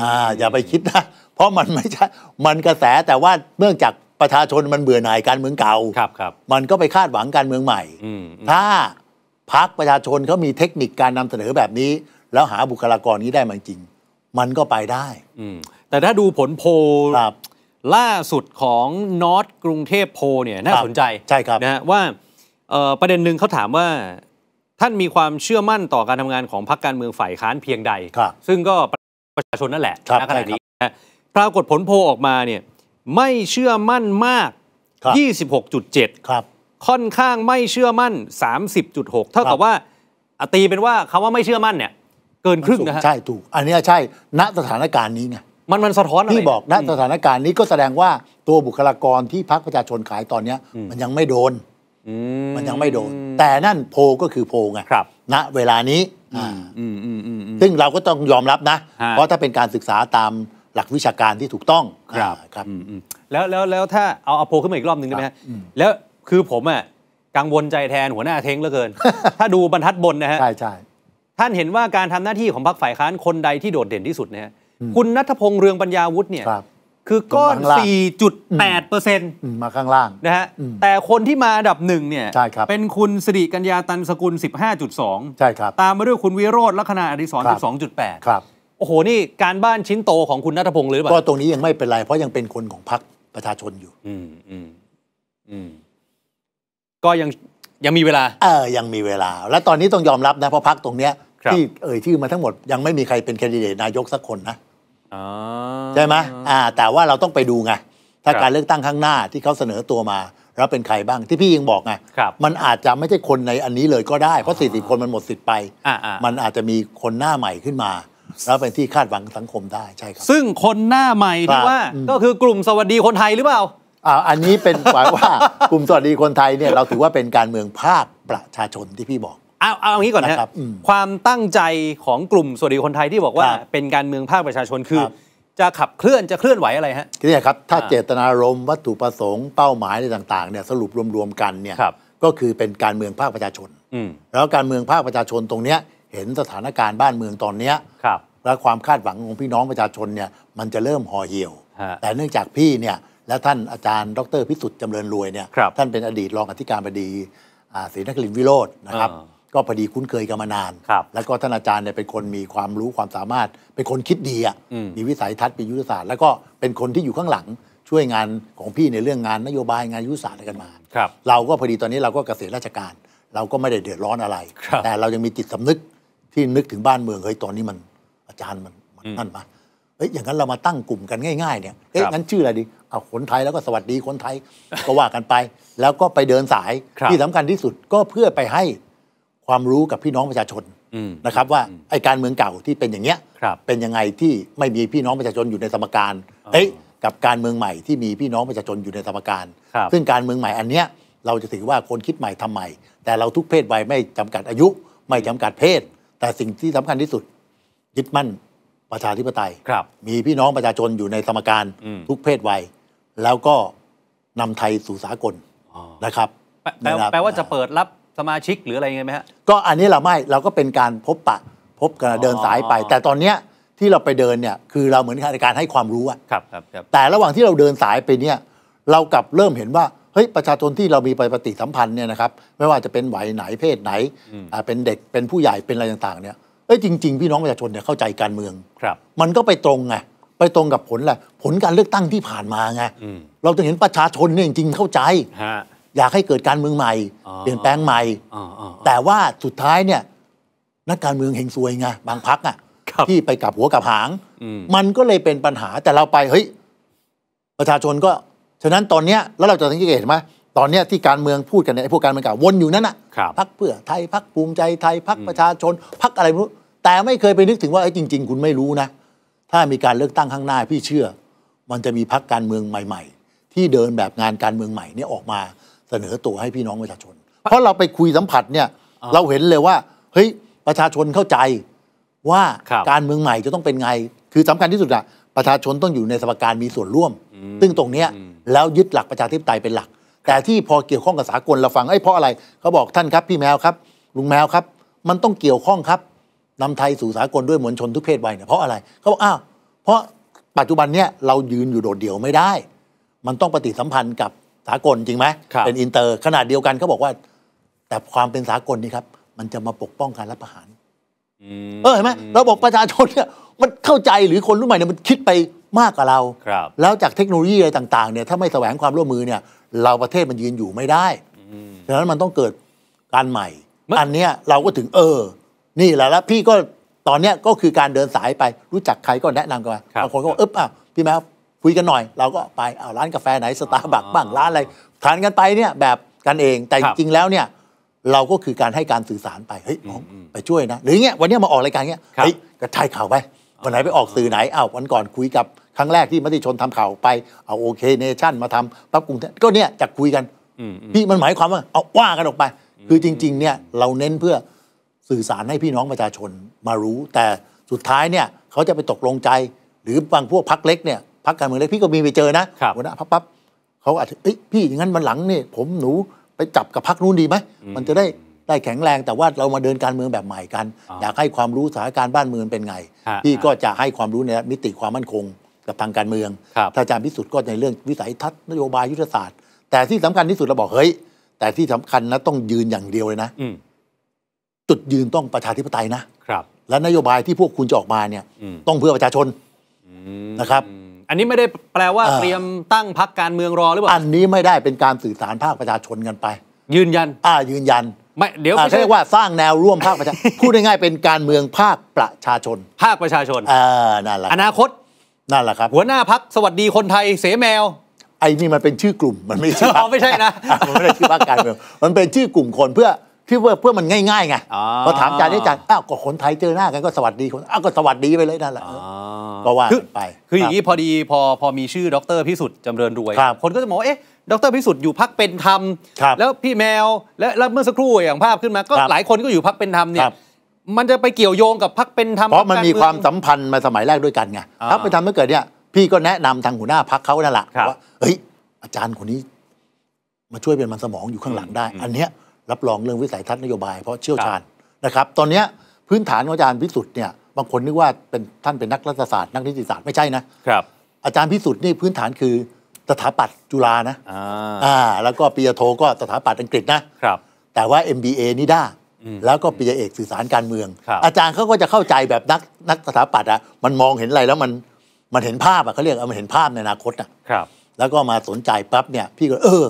อ่า อย่าไปคิดนะ เพราะมันไม่ใช่มันกระแสแต่ว่าเนื่องจากประชาชนมันเบื่อหน่ายการเมืองเก่าครับครับมันก็ไปคาดหวังการเมืองใหม่ถ้าพักประชาชนเขามีเทคนิคการนำเสนอแบบนี้ แล้วหาบุคลากรนี้ได้มาจริงมันก็ไปได้ แต่ถ้าดูผลโพลล่าสุดของนอตกรุงเทพโพเนี่ยน่าสนใจ ใช่ครับนะว่าประเด็นหนึ่งเขาถามว่าท่านมีความเชื่อมั่นต่อการทำงานของพรรคการเมืองฝ่ายค้านเพียงใด ซึ่งก็ประชาชนนั่นแหละณขณะนี้นะปรากฏผลโพออกมาเนี่ย ไม่เชื่อมั่นมาก 26.7 ครับ ค่อนข้างไม่เชื่อมั่น 30.6 เท่ากับว่าตีเป็นว่าคำว่าไม่เชื่อมั่นเนี่ยเกินครึ่งนะฮะใช่ถูกอันนี้ใช่ณสถานการณ์นี้ไงมันมันสะท้อนอะไรที่บอกณสถานการณ์นี้ก็แสดงว่าตัวบุคลากรที่พักประชาชนขายตอนเนี้ย มันยังไม่โดนมันยังไม่โดน แต่นั่นโพก็คือโพไงณเวลานี้ซึ่งเราก็ต้องยอมรับนะ เพราะถ้าเป็นการศึกษาตามหลักวิชาการที่ถูกต้องครับครับแล้วแล้วแล้วถ้าเอาเอาโพขึ้นมาอีกรอบหนึ่งได้ไหมฮะแล้วคือผมอ่ะกังวลใจแทนหัวหน้าเท้งเหลือเกินถ้าดูบรรทัดบนนะฮะใช่ใช่ท่านเห็นว่าการทำหน้าที่ของพรรคฝ่ายค้านคนใดที่โดดเด่นที่สุดนะฮะคุณนัทพงษ์เรืองปัญญาวุฒิเนี่ยคือก้อน4.8เปอร์เซ็นต์มาข้างล่างนะฮะแต่คนที่มาอันดับหนึ่งเนี่ยเป็นคุณสิริกัญญาตันสกุล 15.2ใช่ครับ ตามมาด้วยคุณวิโรธลักษณะอดิศร12.8 ครับโอ้โห นี่การบ้านชิ้นโตของคุณนัทพงศ์หรือเปล่า ก็ตรงนี้ยังไม่เป็นไร เพราะยังเป็นคนของพรรคประชาชนอยู่ อืมอืมอืมก็ยังยังมีเวลา เออ ยังมีเวลา และตอนนี้ต้องยอมรับนะเพราะพักตรงเนี้ยที่เอ่ยชื่อมาทั้งหมดยังไม่มีใครเป็นแคนดิเดตนายกสักคนนะใช่ไหมอ่า แต่ว่าเราต้องไปดูไง ถ้าการเลือกตั้งข้างหน้าที่เขาเสนอตัวมาเราเป็นใครบ้างที่พี่ยังบอกไง มันอาจจะไม่ใช่คนในอันนี้เลยก็ได้ เพราะสิ0คนมันหมดสิทธิ์ไปมันอาจจะมีคนหน้าใหม่ขึ้นมาเราเป็นที่คาดหวังสังคมได้ใช่ครับ ซึ่งคนหน้าใหม่ที่ว่า ก็คือกลุ่มสวัสดีคนไทยหรือเปล่าอ่าอันนี้เป็นหมายว่ากลุ่มสวัสดีคนไทยเนี่ยเราถือว่าเป็นการเมืองภาคประชาชนที่พี่บอกเอาเอาอย่างนี้ก่อนนะครับความตั้งใจของกลุ่มสวัสดีคนไทยที่บอกว่าเป็นการเมืองภาคประชาชนคือจะขับเคลื่อนจะเคลื่อนไหวอะไรฮะนี่ครับถ้าเจตนารมณ์วัตถุประสงค์เป้าหมายอะไรต่างๆเนี่ยสรุปรวมๆกันเนี่ยก็คือเป็นการเมืองภาคประชาชนแล้วการเมืองภาคประชาชนตรงเนี้ยเห็นสถานการณ์บ้านเมืองตอนเนี้ยและความคาดหวังของพี่น้องประชาชนเนี่ยมันจะเริ่มห่อเหี่ยว แต่เนื่องจากพี่เนี่ยและท่านอาจารย์ดรพิสุทธิ์จำเริญรวยเนี่ยท่านเป็นอดีตรองอธิการบดีศรีนครินวิโรจน์นะครับก็พอดีคุ้นเคยกันมานาน แล้วก็ท่านอาจารย์เนี่ยเป็นคนมีความรู้ความสามารถเป็นคนคิดดีอ่ะมีวิสัยทัศน์เป็นยุทธศาสตร์ แล้วก็เป็นคนที่อยู่ข้างหลังช่วยงานของพี่ในเรื่องงานนโยบายงานยุทธศาสตร์อะไรกันมา เราก็พอดีตอนนี้เราก็เกษียณราชการ เราก็ไม่ได้เดือดร้อนอะไร แต่เรายังมีจิตสำนึกที่นึกถึงบ้านเมืองเฮ้ยตอนนี้มันอาจารย์มันมันนั่นมาเอ้ยอย่างนั้นเรามาตั้งกลุ่มกันง่ายๆเนี่ย เอ้ยงั้นชื่ออะไรดีเอาคนไทยแล้วก็สวัสดีคนไทยก็ว่ากันไป แล้วก็ไปเดินสายที่สำคัญที่สุดก็เพื่อไปให้ความรู้กับพี่น้องประชาชนนะครับ ว่าไอการเมืองเก่าที่เป็นอย่างเงี้ยเป็นยังไงที่ไม่มีพี่น้องประชาชนอยู่ในสมการเอ้ยกับการเมืองใหม่ที่มีพี่น้องประชาชนอยู่ในสมการ ซึ่งการเมืองใหม่อันเนี้ยเราจะถือว่าคนคิดใหม่ทำใหม่ แต่เราทุกเพศวัยไม่จำกัดอายุไม่จำกัดเพศ แต่สิ่งที่สำคัญที่สุดยึดมั่นประชาธิปไตยครับมีพี่น้องประชาชนอยู่ในสมการทุกเพศวัย แล้วก็นำไทยสู่สากลนะครับแปลว่าจะเปิดรับสมาชิกหรืออะไรเงี้ยไหมฮะก็อันนี้เราไม่เราก็เป็นการพบปะพบกันเดินสายไป แต่ตอนเนี้ยที่เราไปเดินเนี่ย คือเราเหมือนการให้ความรู้อะครับครับแต่ระหว่างที่เราเดินสายไปเนี่ยเรากลับเริ่มเห็นว่าเฮ้ยประชาชนที่เรามีไปปฏิสัมพันธ์เนี่ยนะครับไม่ว่าจะเป็นไหวไหนเพศไหน เป็นเด็กเป็นผู้ใหญ่เป็นอะไรต่าง ๆเนี่ยอ้ยจริง ๆพี่น้องประชาชนเนี่ยเข้าใจการเมืองครับ มันก็ไปตรงไงไปตรงกับผลแหละ ผลการเลือกตั้งที่ผ่านมาไงเราจะเห็นประชาชนเนี่ยจริงๆเข้าใจอยากให้เกิดการเมืองใหม่เปลี่ยนแปลงใหม่แต่ว่าสุดท้ายเนี่ยนักการเมืองเฮงซวยไงบางพักอ่ะที่ไปกับหัวกับหางมันก็เลยเป็นปัญหาแต่เราไปเฮ้ยประชาชนก็ฉะนั้นตอนเนี้ยแล้วเราจะสังเกตเห็นไหมตอนเนี้ยที่การเมืองพูดกันเนี่ยพวกการเมืองเก่าวนอยู่นั่นอ่ะพักเพื่อ ไทยพักภูมิใจไทยพักประชาชนพักอะไรไม่รู้แต่ไม่เคยไปนึกถึงว่าไอ้จริง ๆ คุณไม่รู้นะ ถ้ามีการเลือกตั้งข้างหน้าพี่เชื่อ มันจะมีพักการเมืองใหม่ ๆ ที่เดินแบบงานการเมืองใหม่เนี่ยออกมาเสนอตัวให้พี่น้องประชาชน เพราะเราไปคุยสัมผัสเนี่ย เราเห็นเลยว่าเฮ้ยประชาชนเข้าใจว่าการเมืองใหม่จะต้องเป็นไง คือสำคัญที่สุดอะประชาชนต้องอยู่ในสภาการมีส่วนร่วม ซึ่งตรงเนี้ยแล้วยึดหลักประชาธิปไตยเป็นหลัก แต่ที่พอเกี่ยวข้องกับสากลเราฟังไอ้เพราะอะไรเขาบอกท่านครับ พี่แมวครับ ลุงแมวครับ มันต้องเกี่ยวข้องครับนำไทยสู่สากลด้วยมวลชนทุกเพศวัยเนี่ยเพราะอะไรเขาบอก อ้าว เพราะปัจจุบันเนี่ยเรายืนอยู่โดดเดี่ยวไม่ได้ มันต้องปฏิสัมพันธ์กับสากลจริงไหมเป็นอินเตอร์ขนาดเดียวกันเขาบอกว่า แต่ความเป็นสากลนี่ครับ มันจะมาปกป้องการรับประหารเออเห็นไหมเราบอกประชาชนเนี่ยมันเข้าใจหรือคนรุ่นใหม่เนี่ยมันคิดไปมากกว่าเรารแล้วจากเทคโนโลยีอะไรต่างๆเนี่ยถ้าไม่แสวงความร่วมมือเนี่ย เราประเทศมันยืนอยู่ไม่ได้ดังนั้นมันต้องเกิดการใหม่อันเนี้ยเราก็ถึงเออนี่แหละแล้วพี่ก็ตอนเนี้ยก็คือการเดินสายไปรู้จักใครก็แนะนำกันไปบางคนก็บอกเอ๊บอ่ะพี่แมวคุยกันหน่อย เราก็ไปเอาร้านกาแฟไหนสตาร์บัคบ้างร้านอะไรทานกันไปเนี่ยแบบกันเองแต่จริงๆแล้วเนี่ยเราก็คือการให้การสื่อสารไป เฮ้ยไปช่วยนะ หรือเงี้ยวันนี้มาออกรายการเงี้ยเฮ้ยกระจายข่าวไปวันไหนไปออกสื่อไหนอ้าววันก่อนคุยกับครั้งแรกที่มติชนทำข่าวไปเอาโอเคเนชั่นมาทำปั๊บกรุงเทพก็เนี่ยจะคุยกัน พี่มันหมายความว่าเอาว่ากันออกไป คือจริง ๆเนี่ยเราเน้นเพื่อสื่อสารให้พี่น้องประชาชนมารู้ แต่สุดท้ายเนี่ย เขาจะไปตกลงใจหรือบางพวกพักเล็กเนี่ยพักการเมืองเล็กพี่ก็มีไปเจอนะหัวหน้าพักปั๊บเขาอาจจะพี่อย่างนั้นมันหลังนี่ผมหนูไปจับกับพักนู้นดีไหมมันจะได้ได้แข็งแรงแต่ว่าเรามาเดินการเมืองแบบใหม่กัน อยากให้ความรู้สถานการณ์บ้านเมืองเป็นไง พี่ก็จะให้ความรู้ในมิติความมั่นคงกับทางการเมืองถ้าอาจารย์พิสุทธิ์ก็ในเรื่องวิสัยทัศน์นโยบายยุทธศาสตร์ แต่ที่สำคัญที่สุดเราบอกเฮ้ยแต่ที่สำคัญนะต้องยืนอย่างเดียวเลยนะุดยืนต้องประชาธิปไตยนะ ครับ และนโยบายที่พวกคุณจะออกมาเนี่ยต้องเพื่อประชาชนนะครับ อันนี้ไม่ได้แปลว่าเตรียมตั้งพักการเมืองรอหรือเปล่า อันนี้ไม่ได้เป็นการสื่อสารภาคประชาชนกันไป ยืนยัน อ่า ยืนยัน ไม่ เดี๋ยวเขาเรียกว่าสร้างแนวร่วมภาคประชาพูดง่ายๆเป็นการเมืองภาคประชาชน ภาคประชาชน อ่า นั่นแหละ อนาคต นั่นแหละครับ หัวหน้าพักสวัสดีคนไทยเสแมว ไอ้นี่มันเป็นชื่อกลุ่มมันไม่ใช่ไม่ใช่นะ มันไม่ได้ชื่อพักการเมือง มันเป็นชื่อกลุ่มคนเพื่อที่เพื่อเพื่อมันง่ายๆไงพอถามอาจารย์ด้จารย์อ้าวก็คนไทยเจอหน้ากันก็สวัสดีคนอ้าวก็สวัสดีไปเลยนั่นแหละก็ว่าไปคืออย่างนี้พอดี พอพอมีชื่อ ดรพิสุทธิ์จำเริญรวยคนก็จะมองเอ๊ะดรพิสุทธิ์อยู่พักเป็นธรรมแล้วพี่แมวและเมื่อสักครู่อย่างภาพขึ้นมาก็หลายคนก็อยู่พักเป็นธรรมเนี่ย มันจะไปเกี่ยวโยงกับพักเป็นธรรมเพราะมันมีความสัมพันธ์มาสมัยแรกด้วยกันไงพักเป็นธรรมเมื่อเกิดเนี่ย พี่ก็แนะนำทางหัวหน้าพักเขานั่นแหละว่าเฮ้ย อาจารย์คนนี้ มาช่วยเป็นมันสมองอยู่ข้างหลังได้ อันเนี้ยรับรองเรื่องวิสัยทัศน์นโยบายเพราะเชี่ยวชาญนะครับตอนนี้พื้นฐานของอาจารย์พิสุทธิ์เนี่ยบางคนนึกว่าเป็นท่านเป็นนักรัฐศาสตร์นักนิติศาสตร์ไม่ใช่นะครับอาจารย์พิสุทธิ์นี่พื้นฐานคือสถาปัตย์จุฬานะอ่าแล้วก็ปียโทก็สถาปัตย์อังกฤษนะครับ แต่ว่า MBA นี่ได้แล้วก็ปียเอกสื่อสารการเมือง อาจารย์เขาก็จะเข้าใจแบบนักนักสถาปัตย์อ่ะมันมองเห็นอะไรแล้วมันมันเห็นภาพอ่ะเขาเรียกเอามันเห็นภาพในอนาคตอ่ะครับแล้วก็มาสนใจปั๊บเนี่ยพี่ก็เออ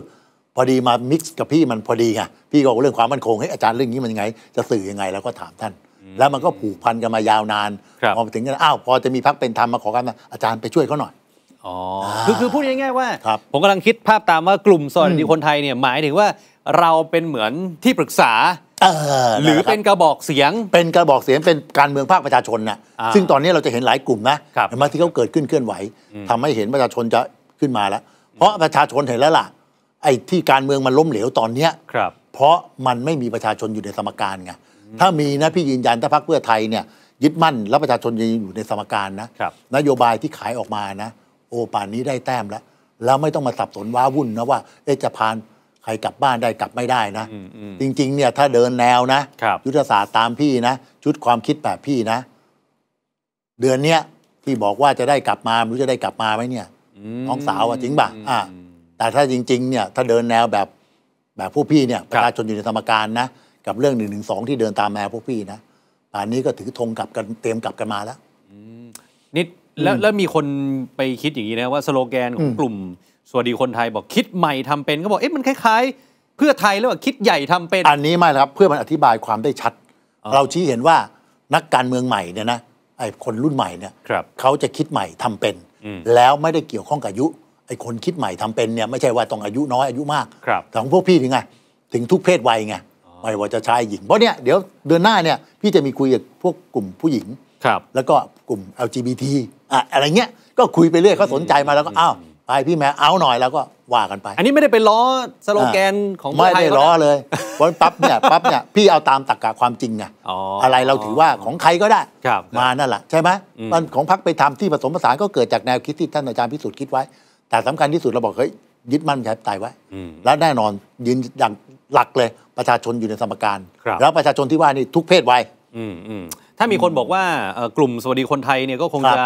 พอดีมามิกซ์กับพี่มันพอดีไงพี่ก็เรื่องความมั่นคงให้อาจารย์เรื่องนี้มันยังไง จะสื่อยังไงแล้วก็ถามท่าน แล้วมันก็ผูกพันกันมายาวนานพอถึงกันอ้าว พอจะมีพักเป็นธรรมมาขอกันอาจารย์ไปช่วยเขาหน่อยคือคือพูดง่ายๆว่า ผมกำลังคิดภาพตามว่ากลุ่มสอนดีคนไทยเนี่ยหมายถึงว่า เราเป็นเหมือนที่ปรึกษาหรือเป็นกระบอกเสียงเป็นกระบอกเสียงเป็นการเมืองภาคประชาชนนะซึ่งตอนนี้เราจะเห็นหลายกลุ่มนะมาที่เขาเกิดขึ้นเคลื่อนไหว ทำให้เห็นประชาชนจะขึ้นมาแล้ว เพราะประชาชนเห็นแล้วล่ะไอ้ที่การเมืองมันล้มเหลวตอนเนี้ยครับ เพราะมันไม่มีประชาชนอยู่ในสมการไงถ้ามีนะพี่ยืนยันถ้าพรรคเพื่อไทยเนี่ยยึดมั่นและประชาชนยังอยู่ในสมการนะรนโยบายที่ขายออกมานะโอป่านนี้ได้แต้มแล้ว แล้วไม่ต้องมาสับสนว้าวุ่นนะว่าเอจะพานใครกลับบ้านได้กลับไม่ได้นะ จริงๆเนี่ย ถ้าเดินแนวนะยุทธศาสตร์ตามพี่นะชุดความคิดแบบพี่นะ เดือนเนี้ยที่บอกว่าจะได้กลับมาไม่รู้จะได้กลับมาไหมเนี่ยน้องสาวอ่ะจริงป่ะอ่าแต่ถ้าจริงๆ เนี่ย ถ้าเดินแนวแบบแบบผู้พี่เนี่ย ประชาชนอยู่ในธรรมการนะ กับเรื่องหนึ่งหนึ่งสองที่เดินตามแนวผู้พี่นะป่านนี้ก็ถือธงกลับกันเตรียมกลับกันมาแล้วนิดแล้วแล้วมีคนไปคิดอย่างนี้นะว่าสโลแกนของกลุ่มสวัสดีคนไทยบอกคิดใหม่ทำเป็นก็บอกเอ๊ะมันคล้าย ๆ เพื่อไทยแล้วว่าคิดใหญ่ทำเป็น อันนี้ไม่ครับ เพื่อมันอธิบายความได้ชัด เราชี้เห็นว่านักการเมืองใหม่เนี่ยนะไอ้คนรุ่นใหม่เนี่ยเขาจะคิดใหม่ทำเป็นแล้วไม่ได้เกี่ยวข้องกับยุอ้คนคิดใหม่ทำเป็นเนี่ยไม่ใช่ว่าต้องอายุน้อยอายุมากแต่ของพวกพี่ถึงไง ถึงทุกเพศวัยไงไม่ว่าจะชายหญิง เพราะเนี่ยเดี๋ยวเดือนหน้าเนี่ยพี่จะมีคุยกับพวกกลุ่มผู้หญิง ครับแล้วก็กลุ่ม LGBT อ่ะอะไรเงี้ยก็คุยไปเรื่อยเขาสนใจมาแล้วก็อ้าวไปพี่แม่เอาหน่อยแล้วก็ว่ากันไป อันนี้ไม่ได้ไปล้อสโลแกนของไม่ได้ล้อเลยวันปั๊บเนี่ยปั๊บเนี่ยพี่เอาตามตรรกะความจริงไงอะไรเราถือว่าของใครก็ได้มานั่นแหละใช่ไหมมันของพักไปทำที่ผสมผสานก็เกิดจากแนวคิดที่ท่านอาจารย์พิสุทธิ์คิดไว้แต่สำคัญที่สุดเราบอกเฮ้ยยึดมั่นประชาธิปไตยไว้แล้วแน่นอนยืนอย่างหลักเลยประชาชนอยู่ในสมการ แล้วประชาชนที่ว่านี่ทุกเพศวัยถ้ามีคนบอกว่ากลุ่มสวัสดีคนไทยเนี่ยก็คงจะ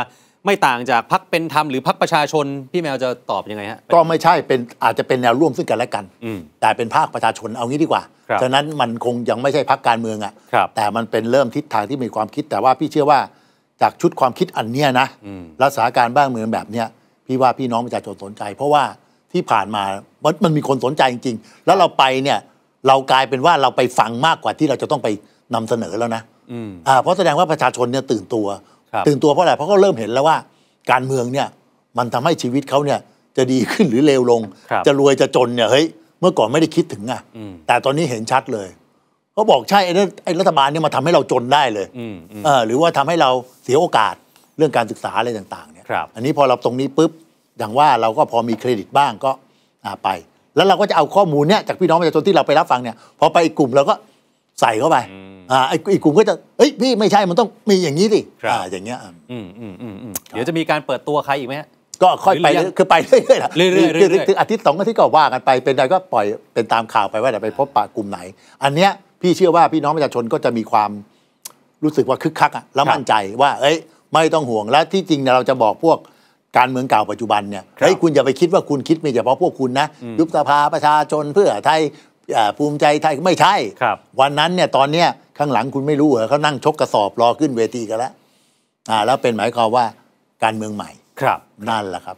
ไม่ต่างจากพักเป็นธรรมหรือพักประชาชนพี่แมวจะตอบยังไงฮะก็ไม่ใช่เป็นอาจจะเป็นแนวร่วมซึ่งกันและกันแต่เป็นภาคประชาชนเอางี้ดีกว่าฉะนั้นมันคงยังไม่ใช่พักการเมืองอ่ะแต่มันเป็นเริ่มทิศทางที่มีความคิด แต่ว่าพี่เชื่อว่าจากชุดความคิดอันเนี้ยนะรักษาการบ้านเมืองแบบเนี้ยพี่ว่าพี่น้องประชาชนสนใจ เพราะว่าที่ผ่านมามันมีคนสนใจจริงๆแล้วเราไปเนี่ยเรากลายเป็นว่าเราไปฟังมากกว่าที่เราจะต้องไปนำเสนอแล้วนะอ่าเพราะแสดงว่าประชาชนเนี่ยตื่นตัวตื่นตัวเพราะอะไรเพราะเขาเริ่มเห็นแล้วว่าการเมืองเนี่ยมันทำให้ชีวิตเขาเนี่ยจะดีขึ้นหรือเลวลง จะรวยจะจนเนี่ยเฮ้ยเมื่อก่อนไม่ได้คิดถึงอ่ะแต่ตอนนี้เห็นชัดเลยเขาบอกใช่ไอ้รัฐบาลเนี่ยมาทำให้เราจนได้เลยอ่าหรือว่าทำให้เราเสียโอกาสเรื่องการศึกษาอะไรต่างครับอันนี้พอเราตรงนี้ปุ๊บอย่างว่าเราก็พอมีเครดิตบ้างก็ไป แล้วเราก็จะเอาข้อมูลเนี้ยจากพี่น้องประชาชนที่เราไปรับฟังเนี่ย พอไปอีกกลุ่มเราก็ใส่เข้าไปอ่าไออีกกลุ่มก็จะเฮ้ยพี่ไม่ใช่มันต้องมีอย่างนี้ดิอ่าอย่างเงี้ยอืมอืมอืมเดี๋ยวจะมีการเปิดตัวใครอีกไหมก็ค่อยไปคือไปเรื่อยๆเรื่อยๆคืออาทิตย์สองอาทิตย์ก็ว่ากันไปเป็นไรก็ปล่อยเป็นตามข่าวไปว่าจะไปพบปะกลุ่มไหน อันเนี้ยพี่เชื่อว่าพี่น้องประชาชนก็จะมีความ รู้สึกว่าคึกคักอ่ะแล้วมั่นใจว่าเอ้ยไม่ต้องห่วงและที่จริงเนี่ยเราจะบอกพวกการเมืองเก่าปัจจุบันเนี่ยเฮ้ยคุณอย่าไปคิดว่าคุณคิดมีเฉพาะพวกคุณนะยุบสภาประชาชนเพื่อไทยภูมิใจไทย ไม่ใช่ วันนั้นเนี่ยตอนเนี้ยข้างหลังคุณไม่รู้เหรอเขานั่งชกกระสอบ รอขึ้นเวทีกันแล้วอ่า แล้วเป็นหมายความว่าการเมืองใหม่ครับ นั่นแหละครับ